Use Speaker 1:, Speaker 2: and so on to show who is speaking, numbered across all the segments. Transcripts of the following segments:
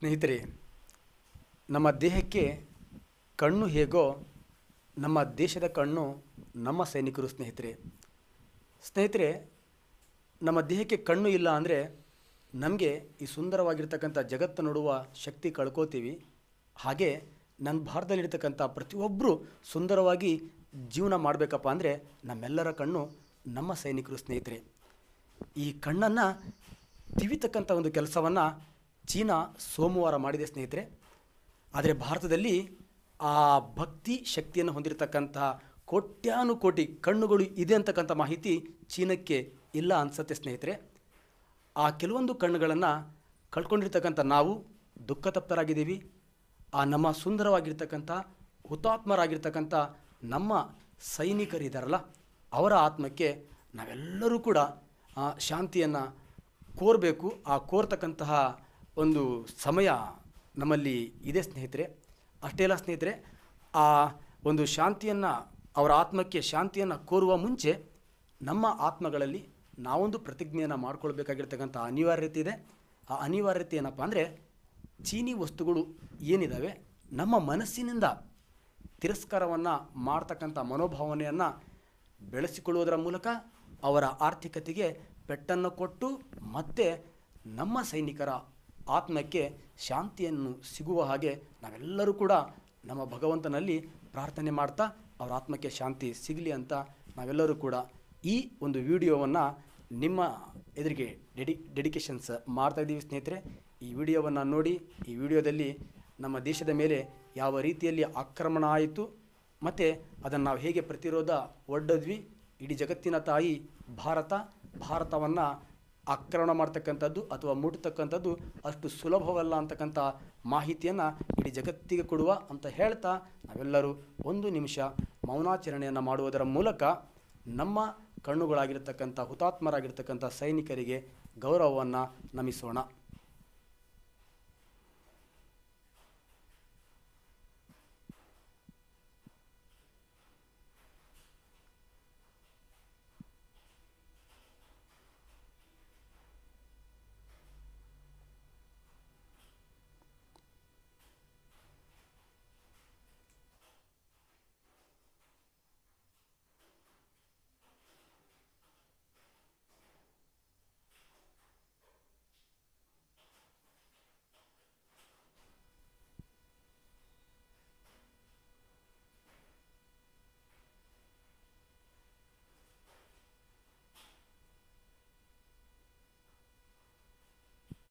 Speaker 1: ಸ್ನೇಹಿತರೆ ನಮ್ಮ ದೇಹಕ್ಕೆ ಕಣ್ಣು ಹೇಗೋ ನಮ್ಮ ದೇಶದ ಕಣ್ಣು ನಮ್ಮ ಸೈನಿಕರು ಸ್ನೇಹಿತರೆ ಸ್ನೇಹಿತರೆ ನಮ್ಮ ದೇಹಕ್ಕೆ ಕಣ್ಣು ಇಲ್ಲ ಅಂದರೆ ನಮಗೆ ಈ ಸುಂದರವಾಗಿರ್ತಕ್ಕಂಥ ಜಗತ್ತು ನೋಡುವ ಶಕ್ತಿ ಕಳ್ಕೋತೀವಿ ಹಾಗೆ ನನ್ನ ಭಾರತದಲ್ಲಿರ್ತಕ್ಕಂಥ ಪ್ರತಿಯೊಬ್ಬರು ಸುಂದರವಾಗಿ ಜೀವನ ಮಾಡಬೇಕಪ್ಪ ಅಂದರೆ ನಮ್ಮೆಲ್ಲರ ಕಣ್ಣು ನಮ್ಮ ಸೈನಿಕರು ಸ್ನೇಹಿತರೆ ಈ ಕಣ್ಣನ್ನು ತಿವಿತಕ್ಕಂಥ ಒಂದು ಕೆಲಸವನ್ನು ಚೀನಾ ಸೋಮವಾರ ಮಾಡಿದೆ ಸ್ನೇಹಿತರೆ ಆದರೆ ಭಾರತದಲ್ಲಿ ಆ ಭಕ್ತಿ ಶಕ್ತಿಯನ್ನು ಹೊಂದಿರತಕ್ಕಂತಹ ಕೋಟ್ಯಾನುಕೋಟಿ ಕಣ್ಣುಗಳು ಇದೆ ಅಂತಕ್ಕಂಥ ಮಾಹಿತಿ ಚೀನಕ್ಕೆ ಇಲ್ಲ ಅನಿಸತ್ತೆ ಸ್ನೇಹಿತರೆ ಆ ಕೆಲವೊಂದು ಕಣ್ಣುಗಳನ್ನು ಕಳ್ಕೊಂಡಿರ್ತಕ್ಕಂಥ ನಾವು ದುಃಖ ಆ ನಮ್ಮ ಸುಂದರವಾಗಿರ್ತಕ್ಕಂಥ ಹುತಾತ್ಮರಾಗಿರ್ತಕ್ಕಂಥ ನಮ್ಮ ಸೈನಿಕರಿದ್ದಾರಲ್ಲ ಅವರ ಆತ್ಮಕ್ಕೆ ನಾವೆಲ್ಲರೂ ಕೂಡ ಶಾಂತಿಯನ್ನು ಕೋರಬೇಕು ಆ ಕೋರ್ತಕ್ಕಂತಹ ಒಂದು ಸಮಯ ನಮ್ಮಲ್ಲಿ ಇದೆ ಸ್ನೇಹಿತರೆ ಅಷ್ಟೇ ಅಲ್ಲ ಸ್ನೇಹಿತರೆ ಆ ಒಂದು ಶಾಂತಿಯನ್ನು ಅವರ ಆತ್ಮಕ್ಕೆ ಶಾಂತಿಯನ್ನು ಕೋರುವ ಮುಂಚೆ ನಮ್ಮ ಆತ್ಮಗಳಲ್ಲಿ ನಾವೊಂದು ಪ್ರತಿಜ್ಞೆಯನ್ನು ಮಾಡ್ಕೊಳ್ಬೇಕಾಗಿರ್ತಕ್ಕಂಥ ಅನಿವಾರ್ಯತೆ ಇದೆ ಆ ಅನಿವಾರ್ಯತೆ ಏನಪ್ಪ ಅಂದರೆ ಚೀನಿ ವಸ್ತುಗಳು ಏನಿದ್ದಾವೆ ನಮ್ಮ ಮನಸ್ಸಿನಿಂದ ತಿರಸ್ಕಾರವನ್ನು ಮಾಡ್ತಕ್ಕಂಥ ಮನೋಭಾವನೆಯನ್ನು ಬೆಳೆಸಿಕೊಳ್ಳುವುದರ ಮೂಲಕ ಅವರ ಆರ್ಥಿಕತೆಗೆ ಪೆಟ್ಟನ್ನು ಕೊಟ್ಟು ಮತ್ತೆ ನಮ್ಮ ಸೈನಿಕರ ಆತ್ಮಕ್ಕೆ ಶಾಂತಿಯನ್ನು ಸಿಗುವ ಹಾಗೆ ನಾವೆಲ್ಲರೂ ಕೂಡ ನಮ್ಮ ಭಗವಂತನಲ್ಲಿ ಪ್ರಾರ್ಥನೆ ಮಾಡ್ತಾ ಅವರ ಆತ್ಮಕ್ಕೆ ಶಾಂತಿ ಸಿಗಲಿ ಅಂತ ನಾವೆಲ್ಲರೂ ಕೂಡ ಈ ಒಂದು ವಿಡಿಯೋವನ್ನು ನಿಮ್ಮ ಎದುರಿಗೆ ಡೆಡಿ ಡೆಡಿಕೇಶನ್ಸ್ ಇದ್ದೀವಿ ಸ್ನೇಹಿತರೆ ಈ ವಿಡಿಯೋವನ್ನು ನೋಡಿ ಈ ವಿಡಿಯೋದಲ್ಲಿ ನಮ್ಮ ದೇಶದ ಮೇಲೆ ಯಾವ ರೀತಿಯಲ್ಲಿ ಆಕ್ರಮಣ ಆಯಿತು ಮತ್ತು ಅದನ್ನು ನಾವು ಹೇಗೆ ಪ್ರತಿರೋಧ ಒಡ್ಡದ್ವಿ ಇಡೀ ಜಗತ್ತಿನ ತಾಯಿ ಭಾರತ ಭಾರತವನ್ನು ಆಕ್ರಮಣ ಮಾಡ್ತಕ್ಕಂಥದ್ದು ಅಥವಾ ಮುಟ್ತಕ್ಕಂಥದ್ದು ಅಷ್ಟು ಸುಲಭವಲ್ಲ ಅಂತಕ್ಕಂಥ ಮಾಹಿತಿಯನ್ನು ಇಡೀ ಜಗತ್ತಿಗೆ ಕೊಡುವ ಅಂತ ಹೇಳ್ತಾ ನಾವೆಲ್ಲರೂ ಒಂದು ನಿಮಿಷ ಮೌನಾಚರಣೆಯನ್ನು ಮಾಡುವುದರ ಮೂಲಕ ನಮ್ಮ ಕಣ್ಣುಗಳಾಗಿರ್ತಕ್ಕಂಥ ಹುತಾತ್ಮರಾಗಿರ್ತಕ್ಕಂಥ ಸೈನಿಕರಿಗೆ ಗೌರವವನ್ನು ನಮಿಸೋಣ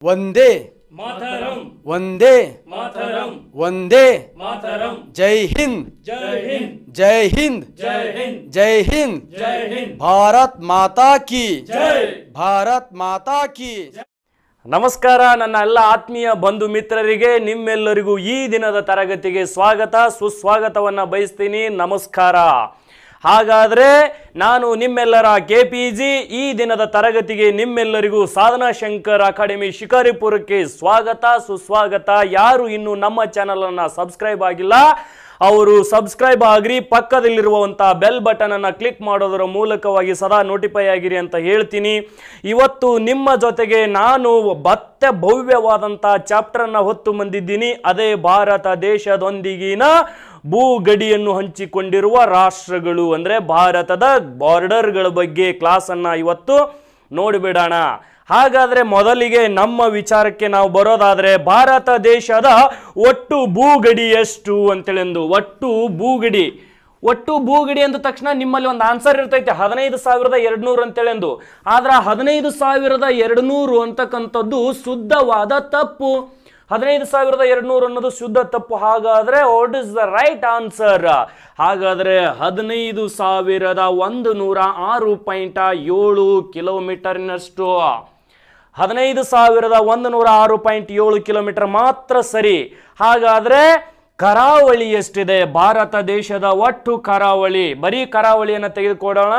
Speaker 1: ಒಂದೇ ಒಂದೇ ಒಂದೇ ಜೈ ಹಿಂದ್ ಜೈ ಹಿಂದ್ ಜೈ ಹಿಂದ್ ಭಾರತ್ ಮಾತಾ ಕಿ
Speaker 2: ಭಾರತ್ ಮಾತಾ ಕಿ ನಮಸ್ಕಾರ ನನ್ನ ಎಲ್ಲ ಆತ್ಮೀಯ ಬಂಧು ಮಿತ್ರರಿಗೆ ನಿಮ್ಮೆಲ್ಲರಿಗೂ ಈ ದಿನದ ತರಗತಿಗೆ ಸ್ವಾಗತ ಸುಸ್ವಾಗತವನ್ನು ಬಯಸ್ತೀನಿ ನಮಸ್ಕಾರ ಹಾಗಾದರೆ ನಾನು ನಿಮ್ಮೆಲ್ಲರ ಕೆ ಪಿ ಜಿ ಈ ದಿನದ ತರಗತಿಗೆ ನಿಮ್ಮೆಲ್ಲರಿಗೂ ಸಾಧನಾ ಶಂಕರ್ ಅಕಾಡೆಮಿ ಶಿಕಾರಿಪುರಕ್ಕೆ ಸ್ವಾಗತ ಸುಸ್ವಾಗತ ಯಾರು ಇನ್ನು ನಮ್ಮ ಚಾನಲನ್ನು ಸಬ್ಸ್ಕ್ರೈಬ್ ಆಗಿಲ್ಲ ಅವರು ಸಬ್ಸ್ಕ್ರೈಬ್ ಆಗ್ರಿ ಪಕ್ಕದಲ್ಲಿರುವಂಥ ಬೆಲ್ ಬಟನ್ ಅನ್ನು ಕ್ಲಿಕ್ ಮಾಡೋದರ ಮೂಲಕವಾಗಿ ಸದಾ ನೋಟಿಫೈ ಆಗಿರಿ ಅಂತ ಹೇಳ್ತೀನಿ ಇವತ್ತು ನಿಮ್ಮ ಜೊತೆಗೆ ನಾನು ಭತ್ತೆ ಭವ್ಯವಾದಂತಹ ಚಾಪ್ಟರನ್ನು ಹೊತ್ತು ಬಂದಿದ್ದೀನಿ ಅದೇ ಭಾರತ ದೇಶದೊಂದಿಗಿನ ಭೂಗಡಿಯನ್ನು ಹಂಚಿಕೊಂಡಿರುವ ರಾಷ್ಟ್ರಗಳು ಅಂದರೆ ಭಾರತದ ಬಾರ್ಡರ್ಗಳ ಬಗ್ಗೆ ಕ್ಲಾಸನ್ನು ಇವತ್ತು ನೋಡಿಬಿಡೋಣ ಹಾಗಾದರೆ ಮೊದಲಿಗೆ ನಮ್ಮ ವಿಚಾರಕ್ಕೆ ನಾವು ಬರೋದಾದರೆ ಭಾರತ ದೇಶದ ಒಟ್ಟು ಭೂಗಡಿ ಎಷ್ಟು ಅಂತೇಳೆಂದು ಒಟ್ಟು ಭೂಗಡಿ ಒಟ್ಟು ಭೂಗಡಿ ಅಂದ ತಕ್ಷಣ ನಿಮ್ಮಲ್ಲಿ ಒಂದು ಆನ್ಸರ್ ಇರ್ತೈತೆ ಹದಿನೈದು ಸಾವಿರದ ಎರಡು ಅಂತೇಳೆಂದು ಆದ್ರೆ ಹದಿನೈದು ಸಾವಿರದ ಎರಡು ಅಂತಕ್ಕಂಥದ್ದು ಶುದ್ಧವಾದ ತಪ್ಪು ಹದಿನೈದು ಸಾವಿರದ ಎರಡುನೂರು ಅನ್ನೋದು ಶುದ್ಧ ತಪ್ಪು ಹಾಗಾದರೆ what is the right answer ಹಾಗಾದರೆ ಹದಿನೈದು ಸಾವಿರದ ಒಂದು ನೂರ ಆರು ಪಾಯಿಂಟ್ ಏಳು ಕಿಲೋಮೀಟರ್ನಷ್ಟು ಹದಿನೈದು ಸಾವಿರದ ಒಂದು ನೂರ ಆರು ಪಾಯಿಂಟ್ ಏಳು ಕಿಲೋಮೀಟರ್ ಮಾತ್ರ ಸರಿ ಹಾಗಾದರೆ ಕರಾವಳಿ ಎಷ್ಟಿದೆ ಭಾರತ ದೇಶದ ಒಟ್ಟು ಕರಾವಳಿ ಬರೀ ಕರಾವಳಿಯನ್ನು ತೆಗೆದುಕೊಡೋಣ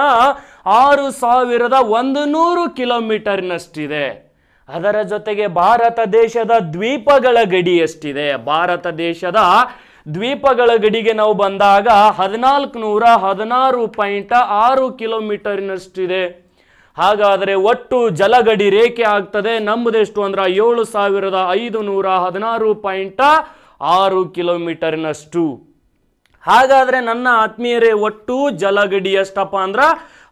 Speaker 2: ಆರು ಸಾವಿರದ ಒಂದು ನೂರು ಕಿಲೋಮೀಟರ್ನಷ್ಟಿದೆ ಅದರ ಜೊತೆಗೆ ಭಾರತ ದೇಶದ ದ್ವೀಪಗಳ ಗಡಿ ಎಷ್ಟಿದೆ ಭಾರತ ದೇಶದ ದ್ವೀಪಗಳ ಗಡಿಗೆ ನಾವು ಬಂದಾಗ ಹದಿನಾಲ್ಕು ನೂರ ಹದಿನಾರು ಪಾಯಿಂಟ್ ಆರು ಕಿಲೋಮೀಟರ್ನಷ್ಟಿದೆ ಹಾಗಾದರೆ ಒಟ್ಟು ಜಲಗಡಿ ರೇಖೆ ಆಗ್ತದೆ ನಮ್ಮದೆಷ್ಟು ಅಂದ್ರೆ ಏಳು ಸಾವಿರದ ಐದು ನೂರ ಹದಿನಾರು ಪಾಯಿಂಟ್ ಆರು ಕಿಲೋಮೀಟರ್ನಷ್ಟು ಹಾಗಾದರೆ ನನ್ನ ಆತ್ಮೀಯರೇ ಒಟ್ಟು ಜಲಗಡಿ ಎಷ್ಟಪ್ಪ ಅಂದ್ರೆ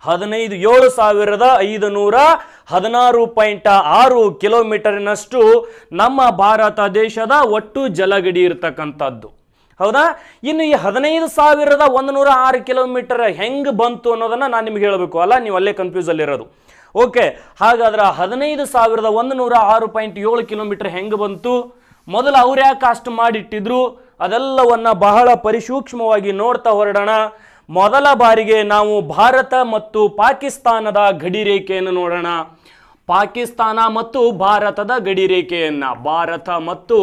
Speaker 2: ಹದಿನೈದು ಏಳು ಸಾವಿರದ ಐದು ನೂರ ಹದಿನಾರು ಪಾಯಿಂಟ್ ಆರು ಕಿಲೋಮೀಟರ್ನಷ್ಟು ನಮ್ಮ ಭಾರತ ದೇಶದ ಒಟ್ಟು ಜಲಗಡಿ ಇರತಕ್ಕಂಥದ್ದು ಹೌದಾ ಇನ್ನು ಈ ಹದಿನೈದು ಸಾವಿರದ ಒಂದು ನೂರ ಆರು ಕಿಲೋಮೀಟರ್ ಹೆಂಗೆ ಬಂತು ಅನ್ನೋದನ್ನು ನಾನು ನಿಮ್ಗೆ ಹೇಳಬೇಕು ಅಲ್ಲ ನೀವು ಅಲ್ಲೇ ಕನ್ಫ್ಯೂಸಲ್ಲಿರೋದು ಓಕೆ ಹಾಗಾದ್ರೆ ಹದಿನೈದು ಸಾವಿರದ ಒಂದು ನೂರ ಆರು ಪಾಯಿಂಟ್ ಏಳು ಕಿಲೋಮೀಟರ್ ಹೆಂಗೆ ಬಂತು ಮೊದಲು ಅವ್ರು ಯಾಕೆ ಅಷ್ಟು ಮಾಡಿಟ್ಟಿದ್ರು ಅದೆಲ್ಲವನ್ನ ಬಹಳ ಪರಿಸೂಕ್ಷ್ಮವಾಗಿ ನೋಡ್ತಾ ಹೊರಡೋಣ ಮೊದಲ ಬಾರಿಗೆ ನಾವು ಭಾರತ ಮತ್ತು ಪಾಕಿಸ್ತಾನದ ಗಡಿ ರೇಖೆಯನ್ನು ನೋಡೋಣ ಪಾಕಿಸ್ತಾನ ಮತ್ತು ಭಾರತದ ಗಡಿ ರೇಖೆಯನ್ನು ಭಾರತ ಮತ್ತು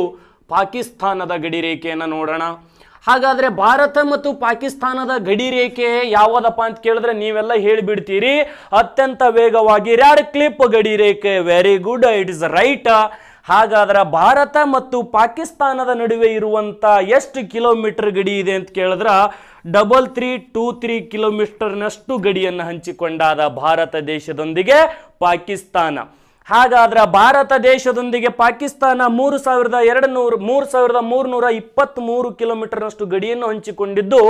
Speaker 2: ಪಾಕಿಸ್ತಾನದ ಗಡಿ ರೇಖೆಯನ್ನು ನೋಡೋಣ ಹಾಗಾದರೆ ಭಾರತ ಮತ್ತು ಪಾಕಿಸ್ತಾನದ ಗಡಿ ರೇಖೆ ಯಾವುದಪ್ಪ ಅಂತ ಕೇಳಿದ್ರೆ ನೀವೆಲ್ಲ ಹೇಳಿಬಿಡ್ತೀರಿ ಅತ್ಯಂತ ವೇಗವಾಗಿ ರ್ಯಾಡ್ ಕ್ಲಿಪ್ ರೇಖೆ very good it is right ಹಾಗಾದ್ರೆ ಭಾರತ ಮತ್ತು ಪಾಕಿಸ್ತಾನದ ನಡುವೆ ಇರುವಂಥ ಎಷ್ಟು ಕಿಲೋಮೀಟರ್ ಗಡಿ ಇದೆ ಅಂತ ಕೇಳಿದ್ರೆ ಡಬಲ್ ತ್ರೀ ಟೂ ತ್ರೀ ಕಿಲೋಮೀಟರ್ನಷ್ಟು ಗಡಿಯನ್ನು ಹಂಚಿಕೊಂಡಾದ ಭಾರತ ದೇಶದೊಂದಿಗೆ ಪಾಕಿಸ್ತಾನ ಹಾಗಾದ್ರೆ ಭಾರತ ದೇಶದೊಂದಿಗೆ ಪಾಕಿಸ್ತಾನ ಮೂರು ಸಾವಿರದ ಎರಡು ನೂರು ಮೂರು ಸಾವಿರದ ಮೂರುನೂರ ಮೂರು ಕಿಲೋಮೀಟರ್ನಷ್ಟು ಗಡಿಯನ್ನು ಹಂಚಿಕೊಂಡಿದ್ದು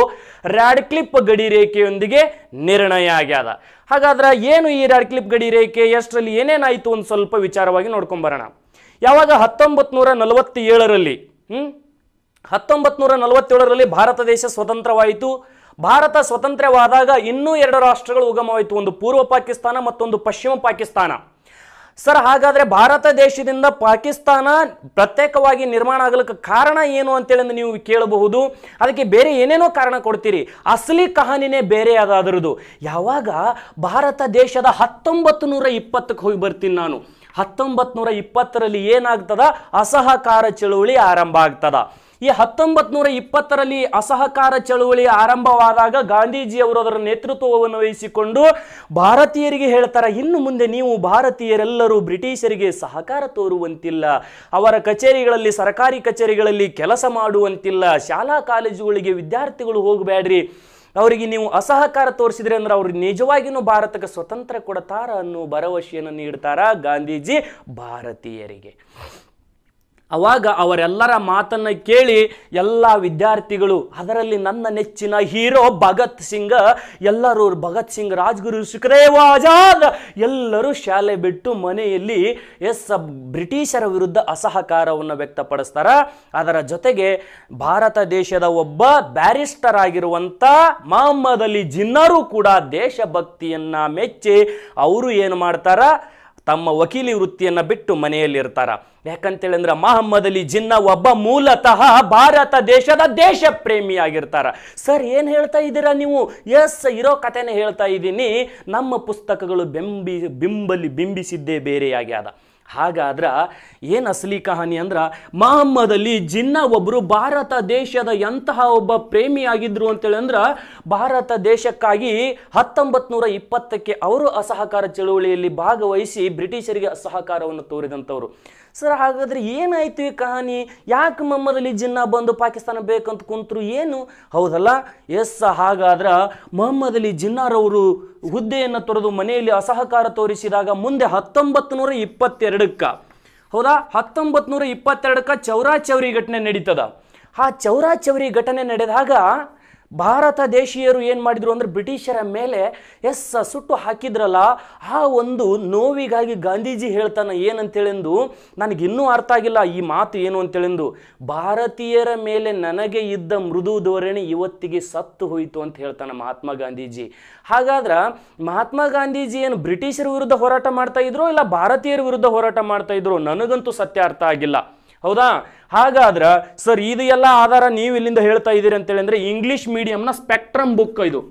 Speaker 2: ರ್ಯಾಡ್ಕ್ಲಿಪ್ ಗಡಿ ರೇಖೆಯೊಂದಿಗೆ ನಿರ್ಣಯ ಆಗ್ಯದ ಹಾಗಾದ್ರೆ ಏನು ಈ ರ್ಯಾಡ್ಕ್ಲಿಪ್ ಗಡಿ ರೇಖೆ ಎಷ್ಟರಲ್ಲಿ ಏನೇನಾಯಿತು ಒಂದು ಸ್ವಲ್ಪ ವಿಚಾರವಾಗಿ ನೋಡ್ಕೊಂಬರೋಣ ಯಾವಾಗ ಹತ್ತೊಂಬತ್ತು ನೂರ ನಲವತ್ತೇಳರಲ್ಲಿ ಹ್ಞೂ ಹತ್ತೊಂಬತ್ತು ನೂರ ನಲವತ್ತೇಳರಲ್ಲಿ ಭಾರತ ದೇಶ ಸ್ವತಂತ್ರವಾಯಿತು ಭಾರತ ಸ್ವತಂತ್ರವಾದಾಗ ಇನ್ನೂ ಎರಡು ರಾಷ್ಟ್ರಗಳು ಉಗಮವಾಯಿತು ಒಂದು ಪೂರ್ವ ಪಾಕಿಸ್ತಾನ ಮತ್ತೊಂದು ಪಶ್ಚಿಮ ಪಾಕಿಸ್ತಾನ ಸರ್ ಹಾಗಾದರೆ ಭಾರತ ದೇಶದಿಂದ ಪಾಕಿಸ್ತಾನ ಪ್ರತ್ಯೇಕವಾಗಿ ನಿರ್ಮಾಣ ಆಗಲಿಕ್ಕೆ ಕಾರಣ ಏನು ಅಂತೇಳಿ ನೀವು ಕೇಳಬಹುದು ಅದಕ್ಕೆ ಬೇರೆ ಏನೇನೋ ಕಾರಣ ಕೊಡ್ತೀರಿ ಅಸಲಿ ಕಹಾನಿನೇ ಬೇರೆ ಅದಾದ್ರದ್ದು ಯಾವಾಗ ಭಾರತ ದೇಶದ ಹತ್ತೊಂಬತ್ತು ನೂರ ಇಪ್ಪತ್ತಕ್ಕೆ ಹೋಗಿ ಬರ್ತೀನಿ ನಾನು ಹತ್ತೊಂಬತ್ತು ನೂರ ಇಪ್ಪತ್ತರಲ್ಲಿ ಏನಾಗ್ತದ ಅಸಹಕಾರ ಚಳುವಳಿ ಆರಂಭ ಆಗ್ತದ ಈ ಹತ್ತೊಂಬತ್ ನೂರ ಇಪ್ಪತ್ತರಲ್ಲಿ ಅಸಹಕಾರ ಚಳುವಳಿ ಆರಂಭವಾದಾಗ ಗಾಂಧೀಜಿಯವರು ಅದರ ನೇತೃತ್ವವನ್ನು ವಹಿಸಿಕೊಂಡು ಭಾರತೀಯರಿಗೆ ಹೇಳ್ತಾರೆ ಇನ್ನು ಮುಂದೆ ನೀವು ಭಾರತೀಯರೆಲ್ಲರೂ ಬ್ರಿಟಿಷರಿಗೆ ಸಹಕಾರ ತೋರುವಂತಿಲ್ಲ ಅವರ ಕಚೇರಿಗಳಲ್ಲಿ ಸರ್ಕಾರಿ ಕಚೇರಿಗಳಲ್ಲಿ ಕೆಲಸ ಮಾಡುವಂತಿಲ್ಲ ಶಾಲಾ ಕಾಲೇಜುಗಳಿಗೆ ವಿದ್ಯಾರ್ಥಿಗಳು ಹೋಗಬೇಡ್ರಿ ಅವರಿಗೆ ನೀವು ಅಸಹಕಾರ ತೋರಿಸಿದ್ರೆ ಅಂದ್ರೆ ಅವ್ರಿಗೆ ನಿಜವಾಗಿಯೂ ಭಾರತಕ್ಕೆ ಸ್ವತಂತ್ರ ಕೊಡತಾರ ಅನ್ನೋ ಭರವಸೆಯನ್ನು ನೀಡ್ತಾರ ಗಾಂಧೀಜಿ ಭಾರತೀಯರಿಗೆ ಅವಾಗ ಅವರೆಲ್ಲರ ಮಾತನ್ನು ಕೇಳಿ ಎಲ್ಲ ವಿದ್ಯಾರ್ಥಿಗಳು ಅದರಲ್ಲಿ ನನ್ನ ನೆಚ್ಚಿನ ಹೀರೋ ಭಗತ್ ಸಿಂಗ್ ಎಲ್ಲರೂ ಭಗತ್ ಸಿಂಗ್ ರಾಜ್ಗುರು ಶುಕ್ರೇವ ಆಜಾದ್ ಎಲ್ಲರೂ ಶಾಲೆ ಬಿಟ್ಟು ಮನೆಯಲ್ಲಿ ಎಸ್ ಬ್ರಿಟಿಷರ ವಿರುದ್ಧ ಅಸಹಕಾರವನ್ನು ವ್ಯಕ್ತಪಡಿಸ್ತಾರ ಅದರ ಜೊತೆಗೆ ಭಾರತ ದೇಶದ ಒಬ್ಬ ಬ್ಯಾರಿಸ್ಟರ್ ಆಗಿರುವಂಥ ಮಹಮ್ಮದ್ ಅಲಿ ಜಿನ್ನರು ಕೂಡ ದೇಶಭಕ್ತಿಯನ್ನು ಮೆಚ್ಚಿ ಅವರು ಏನು ಮಾಡ್ತಾರ ತಮ್ಮ ವಕೀಲಿ ವೃತ್ತಿಯನ್ನು ಬಿಟ್ಟು ಮನೆಯಲ್ಲಿರ್ತಾರ ಯಾಕಂತೇಳಂದ್ರೆ ಮಹಮ್ಮದ್ ಅಲಿ ಜಿನ್ನ ಒಬ್ಬ ಮೂಲತಃ ಭಾರತ ದೇಶದ ದೇಶ ಪ್ರೇಮಿ ಸರ್ ಏನು ಹೇಳ್ತಾ ಇದ್ದೀರಾ ನೀವು ಎಸ್ ಇರೋ ಕಥೆನೇ ಹೇಳ್ತಾ ಇದ್ದೀನಿ ನಮ್ಮ ಪುಸ್ತಕಗಳು ಬೆಂಬಿ ಬಿಂಬಲಿ ಬಿಂಬಿಸಿದ್ದೇ ಬೇರೆಯಾಗಿ ಹಾಗಾದ್ರೆ ಏನು ಅಸಲಿ ಕಹಾನಿ ಅಂದ್ರೆ ಮಹಮ್ಮದಲ್ಲಿ ಜಿನ್ನ ಒಬ್ಬರು ಭಾರತ ದೇಶದ ಎಂತಹ ಒಬ್ಬ ಪ್ರೇಮಿಯಾಗಿದ್ದರು ಅಂತೇಳಿ ಅಂದ್ರೆ ಭಾರತ ದೇಶಕ್ಕಾಗಿ ಹತ್ತೊಂಬತ್ತು ನೂರ ಇಪ್ಪತ್ತಕ್ಕೆ ಅವರು ಅಸಹಕಾರ ಚಳುವಳಿಯಲ್ಲಿ ಭಾಗವಹಿಸಿ ಬ್ರಿಟಿಷರಿಗೆ ಅಸಹಕಾರವನ್ನು ತೋರಿದಂಥವ್ರು ಸರ್ ಹಾಗಾದ್ರೆ ಏನಾಯಿತು ಈ ಕಹಾನಿ ಯಾಕೆ ಮೊಹಮ್ಮದ್ ಜಿನ್ನಾ ಬಂದು ಪಾಕಿಸ್ತಾನ ಬೇಕಂತ ಕುಂತರು ಏನು ಹೌದಲ್ಲ ಎಸ್ ಹಾಗಾದ್ರೆ ಮೊಹಮ್ಮದ್ ಅಲಿ ಜಿನ್ನಾರವರು ಹುದ್ದೆಯನ್ನು ತೊರೆದು ಮನೆಯಲ್ಲಿ ಅಸಹಕಾರ ತೋರಿಸಿದಾಗ ಮುಂದೆ ಹತ್ತೊಂಬತ್ತು ನೂರ ಇಪ್ಪತ್ತೆರಡಕ್ಕೆ ಹೌದಾ ಹತ್ತೊಂಬತ್ತು ನೂರ ಇಪ್ಪತ್ತೆರಡಕ್ಕೆ ಚೌರಿ ಘಟನೆ ನಡೀತದ ಆ ಚೌರಿ ಘಟನೆ ನಡೆದಾಗ ಭಾರತ ದೇಶೀಯರು ಏನು ಮಾಡಿದರು ಅಂದರೆ ಬ್ರಿಟಿಷರ ಮೇಲೆ ಎಸ್ ಸುಟ್ಟು ಹಾಕಿದ್ರಲ್ಲ ಆ ಒಂದು ನೋವಿಗಾಗಿ ಗಾಂಧೀಜಿ ಹೇಳ್ತಾನೆ ಏನಂತೇಳೆಂದು ನನಗಿನ್ನೂ ಅರ್ಥ ಆಗಿಲ್ಲ ಈ ಮಾತು ಏನು ಅಂತೇಳೆಂದು ಭಾರತೀಯರ ಮೇಲೆ ನನಗೆ ಇದ್ದ ಮೃದು ಧೋರಣೆ ಇವತ್ತಿಗೆ ಸತ್ತು ಹೋಯಿತು ಅಂತ ಹೇಳ್ತಾನೆ ಮಹಾತ್ಮ ಗಾಂಧೀಜಿ ಹಾಗಾದ್ರೆ ಮಹಾತ್ಮ ಗಾಂಧೀಜಿ ಏನು ಬ್ರಿಟಿಷರ ವಿರುದ್ಧ ಹೋರಾಟ ಮಾಡ್ತಾ ಇದ್ರು ಇಲ್ಲ ಭಾರತೀಯರ ವಿರುದ್ಧ ಹೋರಾಟ ಮಾಡ್ತಾ ಇದ್ರು ನನಗಂತೂ ಸತ್ಯ ಅರ್ಥ ಆಗಿಲ್ಲ ಹೌದಾ ಹಾಗಾದ್ರೆ ಸರ್ ಇದು ಎಲ್ಲ ಆಧಾರ ನೀವು ಇಲ್ಲಿಂದ ಹೇಳ್ತಾ ಇದ್ದೀರಿ ಅಂತೇಳಿ ಅಂದರೆ ಇಂಗ್ಲಿಷ್ ಮೀಡಿಯಂನ ಸ್ಪೆಕ್ಟ್ರಮ್ ಬುಕ್ ಇದು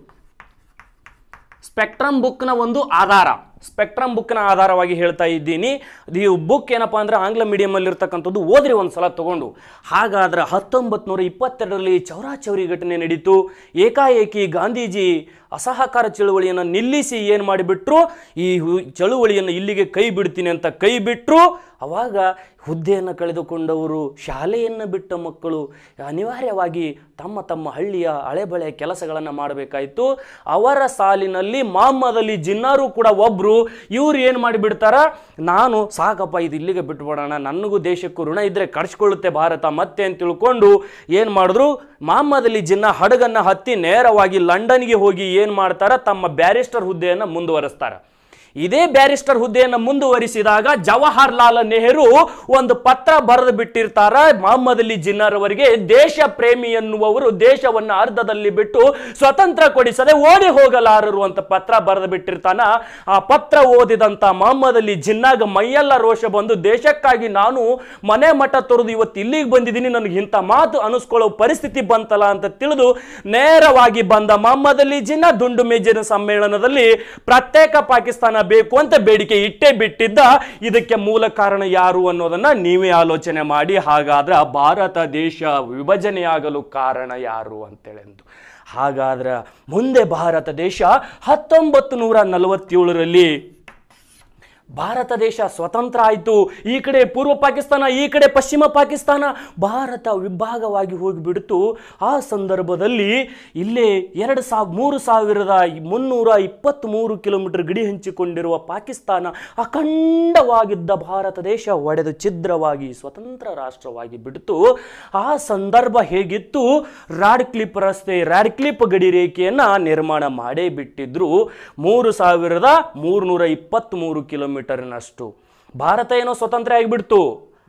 Speaker 2: ಸ್ಪೆಕ್ಟ್ರಮ್ ಬುಕ್ನ ಒಂದು ಆಧಾರ ಸ್ಪೆಕ್ಟ್ರಮ್ ಬುಕ್ನ ಆಧಾರವಾಗಿ ಹೇಳ್ತಾ ಇದ್ದೀನಿ ಈ ಬುಕ್ ಏನಪ್ಪಾ ಅಂದರೆ ಆಂಗ್ಲ ಮೀಡಿಯಮಲ್ಲಿ ಇರ್ತಕ್ಕಂಥದ್ದು ಓದ್ರಿ ಒಂದು ಸಲ ತಗೊಂಡು ಹಾಗಾದ್ರೆ ಹತ್ತೊಂಬತ್ತು ನೂರ ಇಪ್ಪತ್ತೆರಡರಲ್ಲಿ ಚೌರಾಚೌರಿ ಘಟನೆ ನಡೀತು ಏಕಾಏಕಿ ಗಾಂಧೀಜಿ ಅಸಹಕಾರ ಚಳುವಳಿಯನ್ನು ನಿಲ್ಲಿಸಿ ಏನು ಮಾಡಿಬಿಟ್ರು ಈ ಚಳುವಳಿಯನ್ನು ಇಲ್ಲಿಗೆ ಕೈ ಬಿಡ್ತೀನಿ ಅಂತ ಕೈ ಬಿಟ್ಟರು ಅವಾಗ ಹುದ್ದೆಯನ್ನು ಕಳೆದುಕೊಂಡವರು ಶಾಲೆಯನ್ನು ಬಿಟ್ಟ ಮಕ್ಕಳು ಅನಿವಾರ್ಯವಾಗಿ ತಮ್ಮ ತಮ್ಮ ಹಳ್ಳಿಯ ಹಳೆಬಳೆಯ ಕೆಲಸಗಳನ್ನು ಮಾಡಬೇಕಾಯಿತು ಅವರ ಸಾಲಿನಲ್ಲಿ ಮಾಮದಲ್ಲಿ ಜಿನ್ನಾರು ಕೂಡ ಒಬ್ಬರು ಇವರು ಏನು ಮಾಡಿಬಿಡ್ತಾರ ನಾನು ಸಾಕಪ್ಪ ಇದು ಇಲ್ಲಿಗೆ ಬಿಟ್ಬಿಡೋಣ ನನಗೂ ದೇಶಕ್ಕೂ ಋಣ ಇದ್ದರೆ ಕಡಿಸ್ಕೊಳ್ಳುತ್ತೆ ಭಾರತ ಮತ್ತೆ ಅಂತ ತಿಳ್ಕೊಂಡು ಏನು ಮಾಡಿದ್ರು ಮಾಮದಲ್ಲಿ ಜಿನ್ನ ಹಡಗನ್ನು ಹತ್ತಿ ನೇರವಾಗಿ ಲಂಡನ್ಗೆ ಹೋಗಿ ಏನು ತಮ್ಮ ಬ್ಯಾರಿಸ್ಟರ್ ಹುದ್ದೆಯನ್ನು ಮುಂದುವರೆಸ್ತಾರ ಇದೇ ಬ್ಯಾರಿಸ್ಟರ್ ಹುದ್ದೆಯನ್ನು ಮುಂದುವರಿಸಿದಾಗ ಜವಾಹರ್ಲಾಲ್ ನೆಹರು ಒಂದು ಪತ್ರ ಬರೆದು ಬಿಟ್ಟಿರ್ತಾರ ಮೊಹಮ್ಮದ್ ಅಲಿ ಜಿನ್ನಾರ್ ಅವರಿಗೆ ದೇಶ ಪ್ರೇಮಿ ಎನ್ನುವವರು ದೇಶವನ್ನು ಅರ್ಧದಲ್ಲಿ ಬಿಟ್ಟು ಸ್ವತಂತ್ರ ಕೊಡಿಸದೆ ಓಡಿ ಹೋಗಲಾರರು ಅಂತ ಪತ್ರ ಬರೆದು ಬಿಟ್ಟಿರ್ತಾನ ಆ ಪತ್ರ ಓದಿದಂತ ಮೊಹಮ್ಮದ್ ಅಲಿ ಜಿನ್ನಾಗ ಮೈಯೆಲ್ಲ ರೋಷ ಬಂದು ದೇಶಕ್ಕಾಗಿ ನಾನು ಮನೆ ಮಠ ತೊರೆದು ಇವತ್ತು ಇಲ್ಲಿಗೆ ಬಂದಿದ್ದೀನಿ ನನಗೆ ಇಂಥ ಮಾತು ಅನಿಸ್ಕೊಳ್ಳೋ ಪರಿಸ್ಥಿತಿ ಬಂತಲ್ಲ ಅಂತ ತಿಳಿದು ನೇರವಾಗಿ ಬಂದ ಮೊಹಮ್ಮದ್ ಅಲಿ ಜಿನ್ನ ದುಂಡು ಮೇಜಿನ ಸಮ್ಮೇಳನದಲ್ಲಿ ಪ್ರತ್ಯೇಕ ಪಾಕಿಸ್ತಾನ ಬೇಕು ಅಂತ ಬೇಡಿಕೆ ಇಟ್ಟೇ ಬಿಟ್ಟಿದ್ದ ಇದಕ್ಕೆ ಮೂಲ ಕಾರಣ ಯಾರು ಅನ್ನೋದನ್ನ ನೀವೇ ಆಲೋಚನೆ ಮಾಡಿ ಹಾಗಾದ್ರೆ ಭಾರತ ದೇಶ ವಿಭಜನೆಯಾಗಲು ಕಾರಣ ಯಾರು ಅಂತೇಳೆಂದು ಹಾಗಾದ್ರೆ ಮುಂದೆ ಭಾರತ ದೇಶ ಹತ್ತೊಂಬತ್ತು ನೂರ ನಲವತ್ತೇಳರಲ್ಲಿ ಭಾರತ ದೇಶ ಸ್ವತಂತ್ರ ಆಯಿತು ಈ ಕಡೆ ಪೂರ್ವ ಪಾಕಿಸ್ತಾನ ಈ ಕಡೆ ಪಶ್ಚಿಮ ಪಾಕಿಸ್ತಾನ ಭಾರತ ವಿಭಾಗವಾಗಿ ಹೋಗಿಬಿಡ್ತು ಆ ಸಂದರ್ಭದಲ್ಲಿ ಇಲ್ಲೇ ಎರಡು ಸಾವಿರ ಮೂರು ಸಾವಿರದ ಮುನ್ನೂರ ಇಪ್ಪತ್ತ್ಮೂರು ಕಿಲೋಮೀಟರ್ ಗಡಿ ಹಂಚಿಕೊಂಡಿರುವ ಪಾಕಿಸ್ತಾನ ಅಖಂಡವಾಗಿದ್ದ ಭಾರತ ದೇಶ ಒಡೆದು ಛಿದ್ರವಾಗಿ ಸ್ವತಂತ್ರ ರಾಷ್ಟ್ರವಾಗಿ ಬಿಡ್ತು ಆ ಸಂದರ್ಭ ಹೇಗಿತ್ತು ರಾಡ್ ಕ್ಲಿಪ್ ರಸ್ತೆ ರಾಡ್ ಕ್ಲಿಪ್ ಗಡಿ ರೇಖೆಯನ್ನು ನಿರ್ಮಾಣ ಮಾಡೇ ಬಿಟ್ಟಿದ್ರು ಮೂರು ಸಾವಿರದ ಮೂರುನೂರ ಇಪ್ಪತ್ತ್ಮೂರು ಕಿಲೋಮೀಟರ್ ಕಿಲೋಮೀಟರ್ನಷ್ಟು ಭಾರತ ಏನೋ ಸ್ವತಂತ್ರ ಆಗಿಬಿಡ್ತು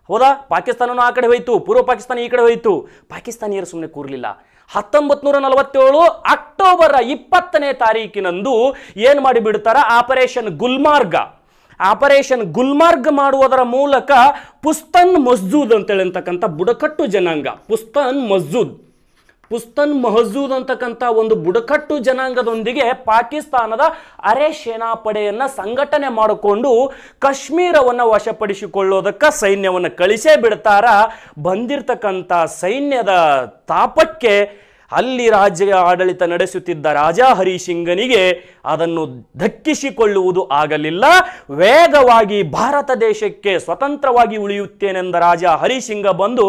Speaker 2: ಹೌದಾ ಪಾಕಿಸ್ತಾನನೂ ಆ ಕಡೆ ಹೋಯಿತು ಪೂರ್ವ ಪಾಕಿಸ್ತಾನ ಈ ಕಡೆ ಹೋಯಿತು ಪಾಕಿಸ್ತಾನಿಯರು ಸುಮ್ಮನೆ ಕೂರಲಿಲ್ಲ ಹತ್ತೊಂಬತ್ತು ನೂರ ನಲವತ್ತೇಳು ಅಕ್ಟೋಬರ್ ಇಪ್ಪತ್ತನೇ ತಾರೀಕಿನಂದು ಏನು ಮಾಡಿಬಿಡ್ತಾರ ಆಪರೇಷನ್ ಗುಲ್ಮಾರ್ಗ ಆಪರೇಷನ್ ಗುಲ್ಮಾರ್ಗ್ ಮಾಡುವುದರ ಮೂಲಕ ಪುಸ್ತನ್ ಮಸ್ಜೂದ್ ಅಂತ ಅಂತಕ್ಕಂಥ ಬುಡಕಟ್ಟು ಜನಾಂಗ ಪುಸ್ತನ್ ಮಸ್ಜೂದ್ ಪುಸ್ತನ್ ಮಹಜೂದ್ ಅಂತಕ್ಕಂಥ ಒಂದು ಬುಡಕಟ್ಟು ಜನಾಂಗದೊಂದಿಗೆ ಪಾಕಿಸ್ತಾನದ ಅರೆ ಸೇನಾಪಡೆಯನ್ನು ಸಂಘಟನೆ ಮಾಡಿಕೊಂಡು ಕಾಶ್ಮೀರವನ್ನು ವಶಪಡಿಸಿಕೊಳ್ಳೋದಕ್ಕೆ ಸೈನ್ಯವನ್ನು ಕಳಿಸೇ ಬಿಡ್ತಾರ ಬಂದಿರತಕ್ಕಂಥ ಸೈನ್ಯದ ತಾಪಕ್ಕೆ ಅಲ್ಲಿ ರಾಜ್ಯ ಆಡಳಿತ ನಡೆಸುತ್ತಿದ್ದ ರಾಜಾ ಹರಿಸಿಂಗನಿಗೆ ಅದನ್ನು ಧಕ್ಕಿಸಿಕೊಳ್ಳುವುದು ಆಗಲಿಲ್ಲ ವೇಗವಾಗಿ ಭಾರತ ದೇಶಕ್ಕೆ ಸ್ವತಂತ್ರವಾಗಿ ಉಳಿಯುತ್ತೇನೆಂದ ರಾಜ ಹರಿಸಿಂಗ ಬಂದು